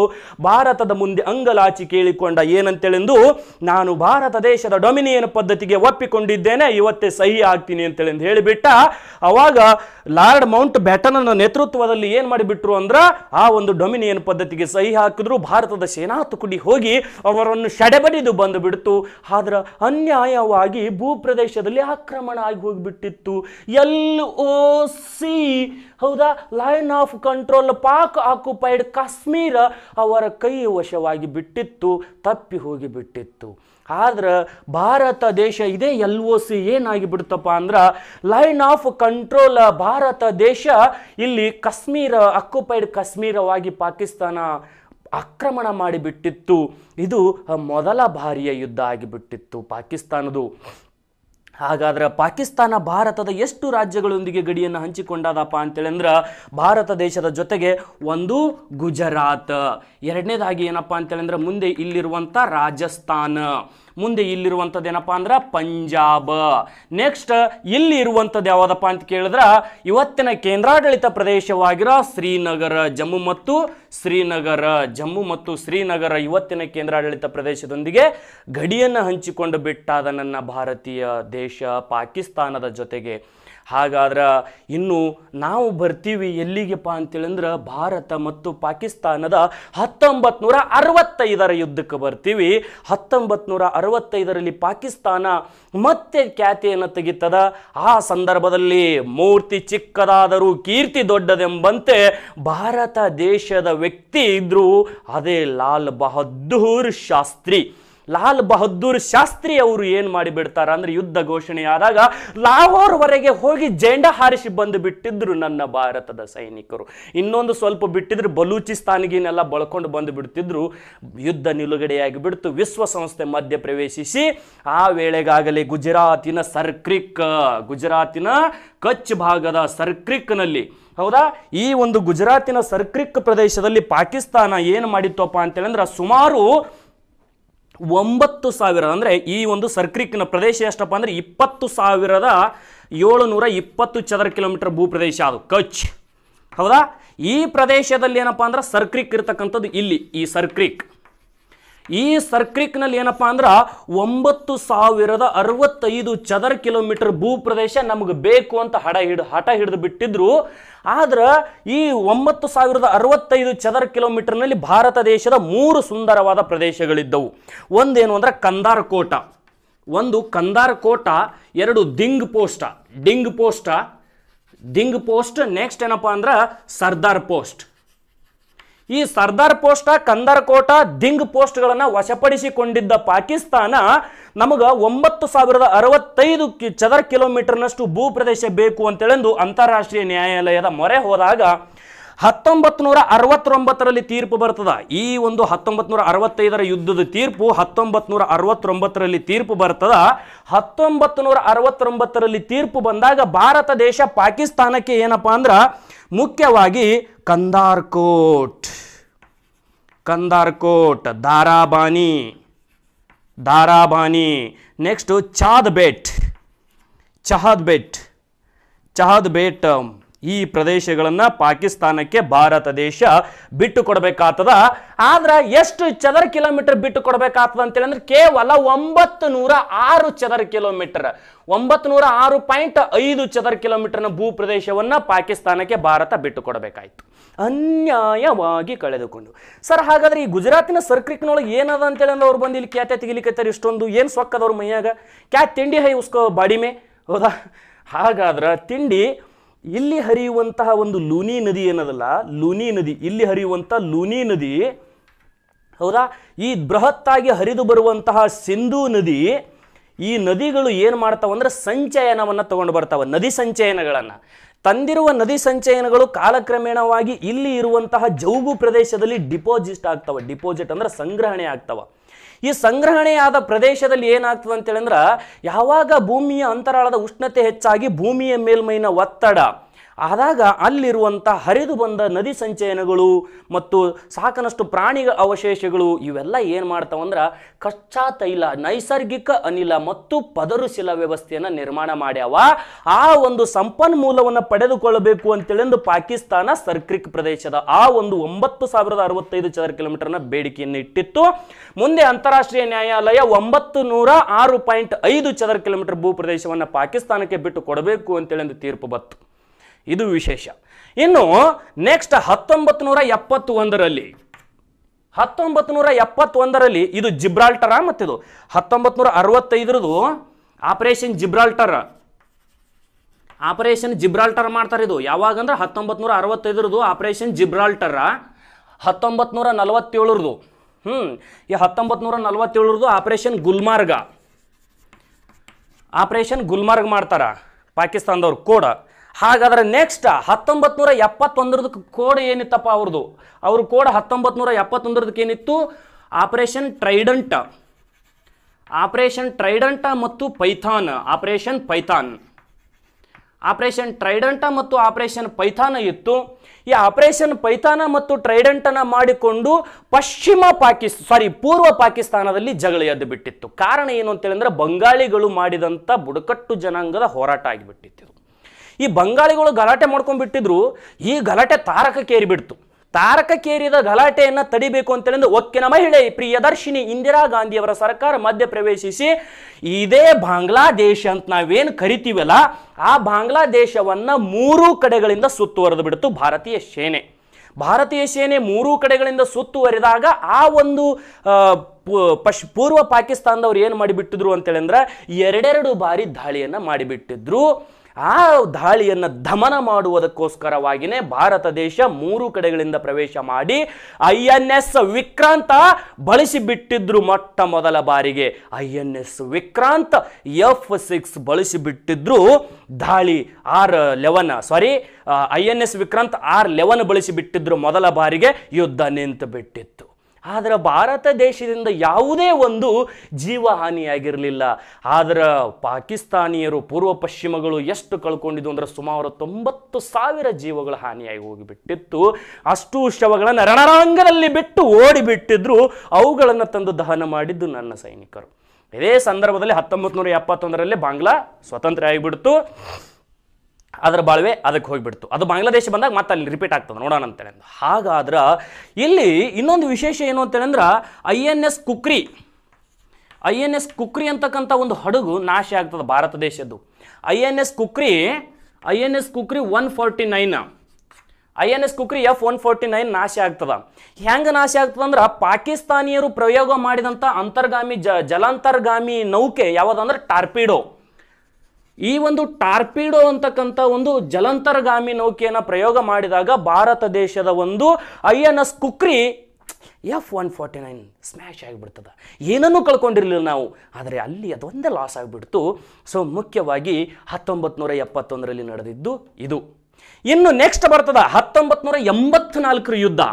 Speaker 2: ಭಾರತದ ಮುಂದೆ ಅಂಗಲಾಚಿ ಕೇಳಿಕೊಂಡ ಏನಂತೇಳೆಂದು ನಾನು ಭಾರತ ದೇಶದ ಡೊಮಿನಿಯನ್ ಪದ್ಧತಿಗೆ ಒಪ್ಪಿಕೊಂಡಿದ್ದೇನೆ ಇವತ್ತೇ ಸಹಿ ಆಗ್ತೀನಿ ಅಂತೇಳಿ ಹೇಳಿಬಿಟ್ಟ ಅವಾಗ ಲಾರ್ಡ್ ಮೌಂಟ್ ಬ್ಯಾಟನ್ನ ನೇತೃತ್ವದಲ್ಲಿ ಏನು ಮಾಡಿಬಿಟ್ರು ಅಂದ್ರೆ ಆ ಒಂದು ಡೊಮಿನಿಯನ್ ಪದ್ಧತಿಗೆ ಸಹಿ ಹಾಕಿದ್ರು ಭಾರತದ ಸೇನಾ ತುಕುಡಿ ಹೋಗಿ ಅವರನ್ನು ಶಡೆಬಡಿದು ಬಂದುಬಿಡ್ತು ಬಿಡ್ತು ಆದ್ರೆ ಅನ್ಯಾಯವಾಗಿ ಭೂಪ್ರದೇಶದಲ್ಲಿ ಆ ಆಕ್ರಮಣ ಆಗಿ ಹೋಗಿಬಿಟ್ಟಿತ್ತು ಎಲ್ ಓ ಸಿ ಹೌದಾ line of control Pak occupied Kashmir ಅವರ ಕೈ ವಶವಾಗಿ ಬಿಟ್ಟಿತ್ತು ತಪ್ಪಿ ಹೋಗಿಬಿಟ್ಟಿತ್ತು ಆದ್ರೆ ಭಾರತ ದೇಶ ಇದೇ ಎಲ್ ಓ ಸಿ ಏನಾಗಿ ಬಿಡ್ತಪ್ಪ ಅಂದ್ರೆ ಲೈನ್ ಆಫ್ ಕಂಟ್ರೋಲ್ ಭಾರತ ದೇಶ ಇಲ್ಲಿ ಕಾಶ್ಮೀರ ಆಕ್ಯುಪೈಡ್ ಕಾಶ್ಮೀರವಾಗಿ ಪಾಕಿಸ್ತಾನ ಆಕ್ರಮಣ ಮಾಡಿಬಿಟ್ಟಿತ್ತು ಇದು ಮೊದಲ ಬಾರಿಯ ಯುದ್ಧ ಆಗಿಬಿಟ್ಟಿತ್ತು ಪಾಕಿಸ್ತಾನದು ಹಾಗಾದ್ರೆ ಪಾಕಿಸ್ತಾನ ಭಾರತದ ಎಷ್ಟು ರಾಜ್ಯಗಳೊಂದಿಗೆ ಗಡಿಯನ್ನು ಹಂಚಿಕೊಂಡದಪ್ಪ ಅಂತೇಳಂದ್ರೆ ಭಾರತ ದೇಶದ ಜೊತೆಗೆ ಒಂದು ಗುಜರಾತ್ ಎರಡನೇದಾಗಿ ಏನಪ್ಪ ಅಂತೇಳಿ ಅಂದ್ರೆ ಮುಂದೆ ಇಲ್ಲಿರುವಂಥ ರಾಜಸ್ಥಾನ ಮುಂದೆ ಇಲ್ಲಿರುವಂಥದ್ದು ಏನಪ್ಪ ಅಂದ್ರೆ ಪಂಜಾಬ್ ನೆಕ್ಸ್ಟ್ ಇಲ್ಲಿ ಇರುವಂಥದ್ದು ಯಾವುದಪ್ಪ ಅಂತ ಕೇಳಿದ್ರೆ ಇವತ್ತಿನ ಕೇಂದ್ರಾಡಳಿತ ಪ್ರದೇಶವಾಗಿರೋ ಶ್ರೀನಗರ ಜಮ್ಮು ಮತ್ತು ಶ್ರೀನಗರ ಜಮ್ಮು ಮತ್ತು ಶ್ರೀನಗರ ಇವತ್ತಿನ ಕೇಂದ್ರಾಡಳಿತ ಪ್ರದೇಶದೊಂದಿಗೆ ಗಡಿಯನ್ನು ಹಂಚಿಕೊಂಡು ಬಿಟ್ಟಾದ ನನ್ನ ಭಾರತೀಯ ದೇಶ ಪಾಕಿಸ್ತಾನದ ಜೊತೆಗೆ ಹಾಗಾದ್ರೆ ಇನ್ನು ನಾವು ಬರ್ತೀವಿ ಎಲ್ಲಿಗೆಪ್ಪ ಅಂತೇಳಂದ್ರೆ ಭಾರತ ಮತ್ತು ಪಾಕಿಸ್ತಾನದ ಹತ್ತೊಂಬತ್ತು ನೂರ ಅರವತ್ತೈದರ ಯುದ್ಧಕ್ಕೆ ಬರ್ತೀವಿ ಹತ್ತೊಂಬತ್ತು ನೂರ ಅರವತ್ತೈದರಲ್ಲಿ ಪಾಕಿಸ್ತಾನ ಮತ್ತೆ ಖ್ಯಾತಿಯನ್ನು ತೆಗಿತದ ಆ ಸಂದರ್ಭದಲ್ಲಿ ಮೂರ್ತಿ ಚಿಕ್ಕದಾದರೂ ಕೀರ್ತಿ ದೊಡ್ಡದೆಂಬಂತೆ ಭಾರತ ದೇಶದ ವ್ಯಕ್ತಿ ಇದ್ರು ಅದೇ ಲಾಲ್ ಬಹದ್ದೂರ್ ಶಾಸ್ತ್ರಿ ಲಾಲ್ ಬಹದ್ದೂರ್ ಶಾಸ್ತ್ರಿ ಅವರು ಏನು ಮಾಡಿ ಬಿಡ್ತಾರ ಅಂದ್ರೆ ಯುದ್ಧ ಘೋಷಣೆಯಾದಾಗ ಲಾಹೋರ್ವರೆಗೆ ಹೋಗಿ ಜೆಂಡ ಹಾರಿಸಿ ಬಂದು ಬಿಟ್ಟಿದ್ರು ನನ್ನ ಭಾರತದ ಸೈನಿಕರು ಇನ್ನೊಂದು ಸ್ವಲ್ಪ ಬಿಟ್ಟಿದ್ರು ಬಲೂಚಿಸ್ತಾನಿಗೇನೆಲ್ಲ ಬಳ್ಕೊಂಡು ಬಂದು ಬಿಡ್ತಿದ್ರು ಯುದ್ಧ ನಿಲುಗಡೆಯಾಗಿ ಬಿಡ್ತು ವಿಶ್ವಸಂಸ್ಥೆ ಮಧ್ಯ ಪ್ರವೇಶಿಸಿ ಆ ವೇಳೆಗಾಗಲೇ ಗುಜರಾತಿನ ಸರ್ಕ್ರಿಕ್ ಗುಜರಾತಿನ ಕಚ್ ಭಾಗದ ಸರ್ಕ್ರಿಕ್ನಲ್ಲಿ ಹೌದಾ ಈ ಒಂದು ಗುಜರಾತಿನ ಸರ್ಕ್ರಿಕ್ ಪ್ರದೇಶದಲ್ಲಿ ಪಾಕಿಸ್ತಾನ ಏನು ಮಾಡಿತ್ತಪ್ಪ ಅಂತೇಳಿ ಅಂದ್ರೆ ಸುಮಾರು ಒಂಬತ್ತು ಸಾವಿರ ಅಂದರೆ ಈ ಒಂದು ಸರ್ಕ್ರಿಕ್ನ ಪ್ರದೇಶ ಎಷ್ಟಪ್ಪ ಅಂದರೆ ಇಪ್ಪತ್ತು ಸಾವಿರದ ಏಳುನೂರ ಇಪ್ಪತ್ತು ಚದರ ಕಿಲೋಮೀಟರ್ ಭೂ ಪ್ರದೇಶ ಅದು ಕಚ್ ಹೌದಾ ಈ ಪ್ರದೇಶದಲ್ಲಿ ಏನಪ್ಪ ಅಂದ್ರೆ ಸರ್ಕ್ರಿಕ್ ಇರ್ತಕ್ಕಂಥದ್ದು ಇಲ್ಲಿ ಈ ಸರ್ಕ್ರಿಕ್ ಈ ಸರ್ಕ್ರಿಕ್ನಲ್ಲಿ ಏನಪ್ಪ ಅಂದ್ರೆ ಒಂಬತ್ತು ಸಾವಿರದ ಅರವತ್ತೈದು ಚದರ ಕಿಲೋಮೀಟರ್ ಭೂ ಪ್ರದೇಶ ನಮಗೆ ಬೇಕು ಅಂತ ಹಡ ಹಿಡ ಹಠ ಹಿಡಿದು ಬಿಟ್ಟಿದ್ರು ಆದ್ರೆ ಈ ಒಂಬತ್ತು ಸಾವಿರದ ಅರವತ್ತೈದು ಚದರ ಕಿಲೋಮೀಟರ್ನಲ್ಲಿ ಭಾರತ ದೇಶದ ಮೂರು ಸುಂದರವಾದ ಪ್ರದೇಶಗಳಿದ್ದವು ಒಂದೇನು ಅಂದ್ರೆ ಕಂದಾರ್ ಕೋಟ ಒಂದು ಕಂದಾರ್ ಕೋಟ ಎರಡು Ding post Ding post Ding post next ಏನಪ್ಪ ಅಂದ್ರೆ ಸರ್ದಾರ್ ಪೋಸ್ಟ್ ಈ ಸರ್ದಾರ್ ಪೋಸ್ಟ ಕಂದರಕೋಟ ದಿಂಗ್ ಪೋಸ್ಟ್ಗಳನ್ನು ವಶಪಡಿಸಿಕೊಂಡಿದ್ದ ಪಾಕಿಸ್ತಾನ ನಮಗ ಒಂಬತ್ತು ಸಾವಿರದ ಅರವತ್ತೈದು ಕಿ ಚದರ ಕಿಲೋಮೀಟರ್ನಷ್ಟು ಭೂ ಪ್ರದೇಶ ಬೇಕು ಅಂತೇಳೆಂದು ಅಂತಾರಾಷ್ಟ್ರೀಯ ನ್ಯಾಯಾಲಯದ ಮೊರೆ ಹೋದಾಗ ಹತ್ತೊಂಬತ್ತು ನೂರ ಅರವತ್ತೊಂಬತ್ತರಲ್ಲಿ ತೀರ್ಪು ಬರ್ತದ ಈ ಒಂದು ಹತ್ತೊಂಬತ್ತು ನೂರ ಅರವತ್ತೈದರ ಯುದ್ಧದ ತೀರ್ಪು ಹತ್ತೊಂಬತ್ತು ನೂರ ಅರವತ್ತೊಂಬತ್ತರಲ್ಲಿ ತೀರ್ಪು ಬರ್ತದ ಹತ್ತೊಂಬತ್ತು ನೂರ ಅರವತ್ತೊಂಬತ್ತರಲ್ಲಿ ತೀರ್ಪು ಬಂದಾಗ ಭಾರತ ದೇಶ ಪಾಕಿಸ್ತಾನಕ್ಕೆ ಏನಪ್ಪಾ ಅಂದ್ರೆ ಮುಖ್ಯವಾಗಿ कंदारकोट कंदारकोट दाराबानी दाराबानी नेक्स्ट चाँद बेट चाहद बेट चाहद बेट ಈ ಪ್ರದೇಶಗಳನ್ನು ಪಾಕಿಸ್ತಾನಕ್ಕೆ ಭಾರತ ದೇಶ ಬಿಟ್ಟು ಕೊಡಬೇಕಾಗ್ತದ ಆದ್ರೆ ಎಷ್ಟು ಚದರ ಕಿಲೋಮೀಟರ್ ಬಿಟ್ಟು ಕೊಡಬೇಕಾಗ್ತದ ಅಂತೇಳಿ ಅಂದ್ರೆ ಕೇವಲ ಒಂಬತ್ತು ನೂರ ಆರು ಚದರ ಕಿಲೋಮೀಟರ್ ಒಂಬತ್ತು ನೂರ ಆರು ಪಾಯಿಂಟ್ ಐದು ಚದರ ಕಿಲೋಮೀಟರ್ನ ಭೂ ಪ್ರದೇಶವನ್ನು ಪಾಕಿಸ್ತಾನಕ್ಕೆ ಭಾರತ ಬಿಟ್ಟು ಕೊಡಬೇಕಾಯ್ತು ಅನ್ಯಾಯವಾಗಿ ಕಳೆದುಕೊಂಡು ಸರ್ ಹಾಗಾದ್ರೆ ಈ ಗುಜರಾತಿನ ಸರ್ಕ್ರಿಕ್ನೊಳಗೆ ಏನದ ಅಂತೇಳಿ ಅಂದ್ರೆ ಅವ್ರು ಬಂದು ಇಲ್ಲಿ ಕ್ಯಾತೆ ತೆಗಿಲಿಕ್ಕೆ ಇಷ್ಟೊಂದು ಏನು ಸೊಕ್ಕದವ್ರ ಮೈಯಾಗ ಕ್ಯಾ ತಿಂಡಿ ಹೈ ಉಸ್ಕೋ ಬಾಡಿಮೆ ಹೌದಾ ಹಾಗಾದ್ರೆ ತಿಂಡಿ ಇಲ್ಲಿ ಹರಿಯುವಂತಹ ಒಂದು ಲೂನಿ ನದಿ ಏನದಲ್ಲ ಲೂನಿ ನದಿ ಇಲ್ಲಿ ಹರಿಯುವಂತಹ ಲೂನಿ ನದಿ ಹೌದಾ ಈ ಬೃಹತ್ತಾಗಿ ಹರಿದು ಬರುವಂತಹ ಸಿಂಧೂ ನದಿ ಈ ನದಿಗಳು ಏನು ಮಾಡ್ತಾವೆ ಅಂದ್ರೆ ಸಂಚಯನವನ್ನು ತಗೊಂಡು ಬರ್ತಾವೆ ನದಿ ಸಂಚಯನಗಳನ್ನು ತಂದಿರುವ ನದಿ ಸಂಚಯನಗಳು ಕಾಲಕ್ರಮೇಣವಾಗಿ ಇಲ್ಲಿ ಇರುವಂತಹ ಜೌಗು ಪ್ರದೇಶದಲ್ಲಿ ಡಿಪಾಸಿಟ್ ಆಗ್ತವೆ ಡಿಪಾಸಿಟ್ ಅಂದ್ರೆ ಸಂಗ್ರಹಣೆ ಆಗ್ತವೆ ಈ ಸಂಗ್ರಹಣೆಯಾದ ಪ್ರದೇಶದಲ್ಲಿ ಏನಾಗ್ತದೆ ಅಂತೇಳಂದ್ರೆ ಯಾವಾಗ ಭೂಮಿಯ ಅಂತರಾಳದ ಉಷ್ಣತೆ ಹೆಚ್ಚಾಗಿ ಭೂಮಿಯ ಮೇಲ್ಮೈನ ಒತ್ತಡ ಆದಾಗ ಅಲ್ಲಿರುವಂಥ ಹರಿದು ಬಂದ ನದಿ ಸಂಚಯನಗಳು ಮತ್ತು ಸಾಕಷ್ಟು ಪ್ರಾಣಿಗಳ ಅವಶೇಷಗಳು ಇವೆಲ್ಲ ಏನು ಮಾಡ್ತಾವಂದ್ರೆ ಕಚ್ಚಾ ತೈಲ ನೈಸರ್ಗಿಕ ಅನಿಲ ಮತ್ತು ಪದರು ವ್ಯವಸ್ಥೆಯನ್ನು ನಿರ್ಮಾಣ ಮಾಡ್ಯಾವ ಆ ಒಂದು ಸಂಪನ್ಮೂಲವನ್ನು ಪಡೆದುಕೊಳ್ಳಬೇಕು ಅಂತೇಳಿಂದು ಪಾಕಿಸ್ತಾನ ಸರ್ಕ್ರಿಕ್ ಪ್ರದೇಶದ ಆ ಒಂದು ಒಂಬತ್ತು ಸಾವಿರದ ಅರವತ್ತೈದು ಚದರ ಕಿಲೋಮೀಟರ್ನ ಬೇಡಿಕೆಯನ್ನು ಇಟ್ಟಿತ್ತು ಮುಂದೆ ಅಂತಾರಾಷ್ಟ್ರೀಯ ನ್ಯಾಯಾಲಯ ಒಂಬತ್ತು ನೂರ ಆರು ಪಾಯಿಂಟ್ ಐದು ಚದರ ಕಿಲೋಮೀಟರ್ ಭೂ ಪ್ರದೇಶವನ್ನು ಪಾಕಿಸ್ತಾನಕ್ಕೆ ಬಿಟ್ಟು ಕೊಡಬೇಕು ಅಂತೇಳಿ ತೀರ್ಪು ಬತ್ತು ಇದು ವಿಶೇಷ ಇನ್ನು ನೆಕ್ಸ್ಟ್ ಹತ್ತೊಂಬತ್ತು ನೂರ ಎಪ್ಪತ್ತೊಂದರಲ್ಲಿ ಹತ್ತೊಂಬತ್ತು ನೂರ ಎಪ್ಪತ್ತೊಂದರಲ್ಲಿ ಇದು ಜಿಬ್ರಾಲ್ಟರ ಇದು ಹತ್ತೊಂಬತ್ತು ನೂರ ಅರವತ್ತೈದರದು ಆಪರೇಷನ್ ಜಿಬ್ರಾಲ್ಟರ ಆಪರೇಷನ್ ಜಿಬ್ರಾಲ್ಟರ್ ಮಾಡ್ತಾರೆ ಇದು ಯಾವಾಗ ಅಂದ್ರೆ ಹತ್ತೊಂಬತ್ತು ನೂರ ಅರವತ್ತೈದರದು ಆಪರೇಷನ್ ಜಿಬ್ರಾಲ್ಟರ ಹತ್ತೊಂಬತ್ತು ನೂರ ನಲವತ್ತೇಳರದು ಹ್ಞೂ ಈ ಹತ್ತೊಂಬತ್ತು ನೂರ ನಲವತ್ತೇಳರದು ಆಪರೇಷನ್ ಗುಲ್ಮಾರ್ಗ ಆಪರೇಷನ್ ಗುಲ್ಮಾರ್ಗ್ ಮಾಡ್ತಾರ ಪಾಕಿಸ್ತಾನದವ್ರು ಕೂಡ ಹಾಗಾದ್ರೆ ನೆಕ್ಸ್ಟ್ ಹತ್ತೊಂಬತ್ತು ನೂರ ಎಪ್ಪತ್ತೊಂದರದ ಕೋಡ್ ಏನಿತ್ತಪ್ಪ ಅವ್ರದ್ದು ಅವ್ರ ಕೋಡ್ ಹತ್ತೊಂಬತ್ತು ನೂರ ಎಪ್ಪತ್ತೊಂದರದಕ್ಕೆ ಏನಿತ್ತು ಆಪರೇಷನ್ ಟ್ರೈಡೆಂಟ್ ಆಪರೇಷನ್ ಟ್ರೈಡಂಟ ಮತ್ತು Python operation Python operation Trident ಮತ್ತು ಆಪರೇಷನ್ ಪೈಥಾನ ಇತ್ತು ಈ ಆಪರೇಷನ್ ಪೈಥಾನ ಮತ್ತು ಟ್ರೈಡಂಟನ ಮಾಡಿಕೊಂಡು ಪಶ್ಚಿಮ ಪಾಕಿಸ್ ಸಾರಿ ಪೂರ್ವ ಪಾಕಿಸ್ತಾನದಲ್ಲಿ ಜಗಳ ಎದ್ದು ಬಿಟ್ಟಿತ್ತು ಕಾರಣ ಏನು ಅಂತೇಳಿದ್ರೆ ಬಂಗಾಳಿಗಳು ಮಾಡಿದಂಥ ಬುಡಕಟ್ಟು ಜನಾಂಗದ ಹೋರಾಟ ಆಗಿಬಿಟ್ಟಿತ್ತು ಈ ಬಂಗಾಳಿಗಳು ಗಲಾಟೆ ಮಾಡ್ಕೊಂಡ್ಬಿಟ್ಟಿದ್ರು ಈ ಗಲಾಟೆ ತಾರಕ ತಾರಕಕ್ಕೇರಿದ ಗಲಾಟೆಯನ್ನು ತಡಿಬೇಕು ಅಂತೇಳಿ ಒಕ್ಕಿನ ಮಹಿಳೆ ಪ್ರಿಯದರ್ಶಿನಿ ಇಂದಿರಾ ಗಾಂಧಿಯವರ ಸರ್ಕಾರ ಪ್ರವೇಶಿಸಿ ಇದೇ ಬಾಂಗ್ಲಾದೇಶ ಅಂತ ನಾವೇನು ಕರಿತೀವಲ್ಲ ಆ ಬಾಂಗ್ಲಾದೇಶವನ್ನು ಮೂರು ಕಡೆಗಳಿಂದ ಸುತ್ತುವರೆದು ಬಿಡ್ತು ಭಾರತೀಯ ಸೇನೆ ಭಾರತೀಯ ಸೇನೆ ಮೂರು ಕಡೆಗಳಿಂದ ಸುತ್ತುವರಿದಾಗ ಆ ಒಂದು ಪಶ್ ಪೂರ್ವ ಪಾಕಿಸ್ತಾನದವ್ರು ಏನು ಮಾಡಿಬಿಟ್ಟಿದ್ರು ಅಂತೇಳಿ ಅಂದ್ರೆ ಎರಡೆರಡು ಬಾರಿ ದಾಳಿಯನ್ನು ಮಾಡಿಬಿಟ್ಟಿದ್ರು ಆ ದಾಳಿಯನ್ನು ದಮನ ಮಾಡುವುದಕ್ಕೋಸ್ಕರವಾಗಿಯೇ ಭಾರತ ದೇಶ ಮೂರು ಕಡೆಗಳಿಂದ ಪ್ರವೇಶ ಮಾಡಿ ಐ ಎನ್ ಎಸ್ ವಿಕ್ರಾಂತ ಬಳಸಿಬಿಟ್ಟಿದ್ರು ಮೊಟ್ಟ ಮೊದಲ ಬಾರಿಗೆ I N S Vikrant F six ಬಳಸಿಬಿಟ್ಟಿದ್ರು ದಾಳಿ R eleven sorry I N S Vikrant R eleven ಬಳಸಿಬಿಟ್ಟಿದ್ರು ಮೊದಲ ಬಾರಿಗೆ ಯುದ್ಧ ನಿಂತು ಬಿಟ್ಟಿತ್ತು ಆದರೆ ಭಾರತ ದೇಶದಿಂದ ಯಾವುದೇ ಒಂದು ಜೀವಹಾನಿಯಾಗಿರಲಿಲ್ಲ ಆದರೆ ಪಾಕಿಸ್ತಾನಿಯರು ಪೂರ್ವ ಪಶ್ಚಿಮಗಳು ಎಷ್ಟು ಕಳ್ಕೊಂಡಿದ್ದು ಅಂದರೆ ಸುಮಾರು ತೊಂಬತ್ತು ಸಾವಿರ ಜೀವಗಳ ಹಾನಿಯಾಗಿ ಹೋಗಿಬಿಟ್ಟಿತ್ತು ಅಷ್ಟು ಶವಗಳನ್ನು ರಣರಂಗದಲ್ಲಿ ಬಿಟ್ಟು ಓಡಿಬಿಟ್ಟಿದ್ರು ಅವುಗಳನ್ನು ತಂದು ದಹನ ಮಾಡಿದ್ದು ನನ್ನ ಸೈನಿಕರು ಇದೇ ಸಂದರ್ಭದಲ್ಲಿ ಹತ್ತೊಂಬತ್ತು ನೂರ ಎಪ್ಪತ್ತೊಂದರಲ್ಲಿ ಬಾಂಗ್ಲಾ ಸ್ವತಂತ್ರ ಆಗಿಬಿಡ್ತು ಅದರ ಬಾಳ್ವೆ ಅದಕ್ಕೆ ಹೋಗಿಬಿಡ್ತು ಅದು ಬಾಂಗ್ಲಾದೇಶ ಬಂದಾಗ ಮತ್ತೆ ಅಲ್ಲಿ ರಿಪೀಟ್ ಆಗ್ತದೆ ನೋಡೋಣ ಅಂತೇಳಿ ಹಾಗಾದ್ರೆ ಇಲ್ಲಿ ಇನ್ನೊಂದು ವಿಶೇಷ ಏನು ಅಂತೇಳಂದ್ರೆ I N S Khukri I N S Khukri ಅಂತಕ್ಕಂಥ ಒಂದು ಹಡಗು ನಾಶ ಆಗ್ತದೆ ಭಾರತ ದೇಶದ್ದು I N S Khukri I N S Khukri one forty nine I N S Khukri F one forty nine ನಾಶ ಆಗ್ತದ ಹೆಂಗೆ ನಾಶ ಆಗ್ತದ ಅಂದ್ರೆ ಪಾಕಿಸ್ತಾನಿಯರು ಪ್ರಯೋಗ ಮಾಡಿದಂಥ ಅಂತರ್ಗಾಮಿ ಜ ಜಲಾಂತರ್ಗಾಮಿ ನೌಕೆ ಯಾವುದಂದ್ರೆ ಟಾರ್ಪಿಡೋ ಈ ಒಂದು ಟಾರ್ಪಿಡೋ ಅಂತಕ್ಕಂಥ ಒಂದು ಜಲಂತರ್ಗಾಮಿ ನೌಕೆಯನ್ನು ಪ್ರಯೋಗ ಮಾಡಿದಾಗ ಭಾರತ ದೇಶದ ಒಂದು I N S Khukri F one forty nine smash ಆಗಿಬಿಡ್ತದೆ ಏನನ್ನೂ ಕಳ್ಕೊಂಡಿರಲಿಲ್ಲ ನಾವು ಆದರೆ ಅಲ್ಲಿ ಅದೊಂದೇ ಲಾಸ್ ಆಗಿಬಿಡ್ತು ಸೊ ಮುಖ್ಯವಾಗಿ ಹತ್ತೊಂಬತ್ತು ನೂರ ಎಪ್ಪತ್ತೊಂದರಲ್ಲಿ ನಡೆದಿದ್ದು ಇದು ಇನ್ನು ನೆಕ್ಸ್ಟ್ ಬರ್ತದ ಹತ್ತೊಂಬತ್ತು ನೂರ ಎಂಬತ್ನಾಲ್ಕರ ಯುದ್ಧ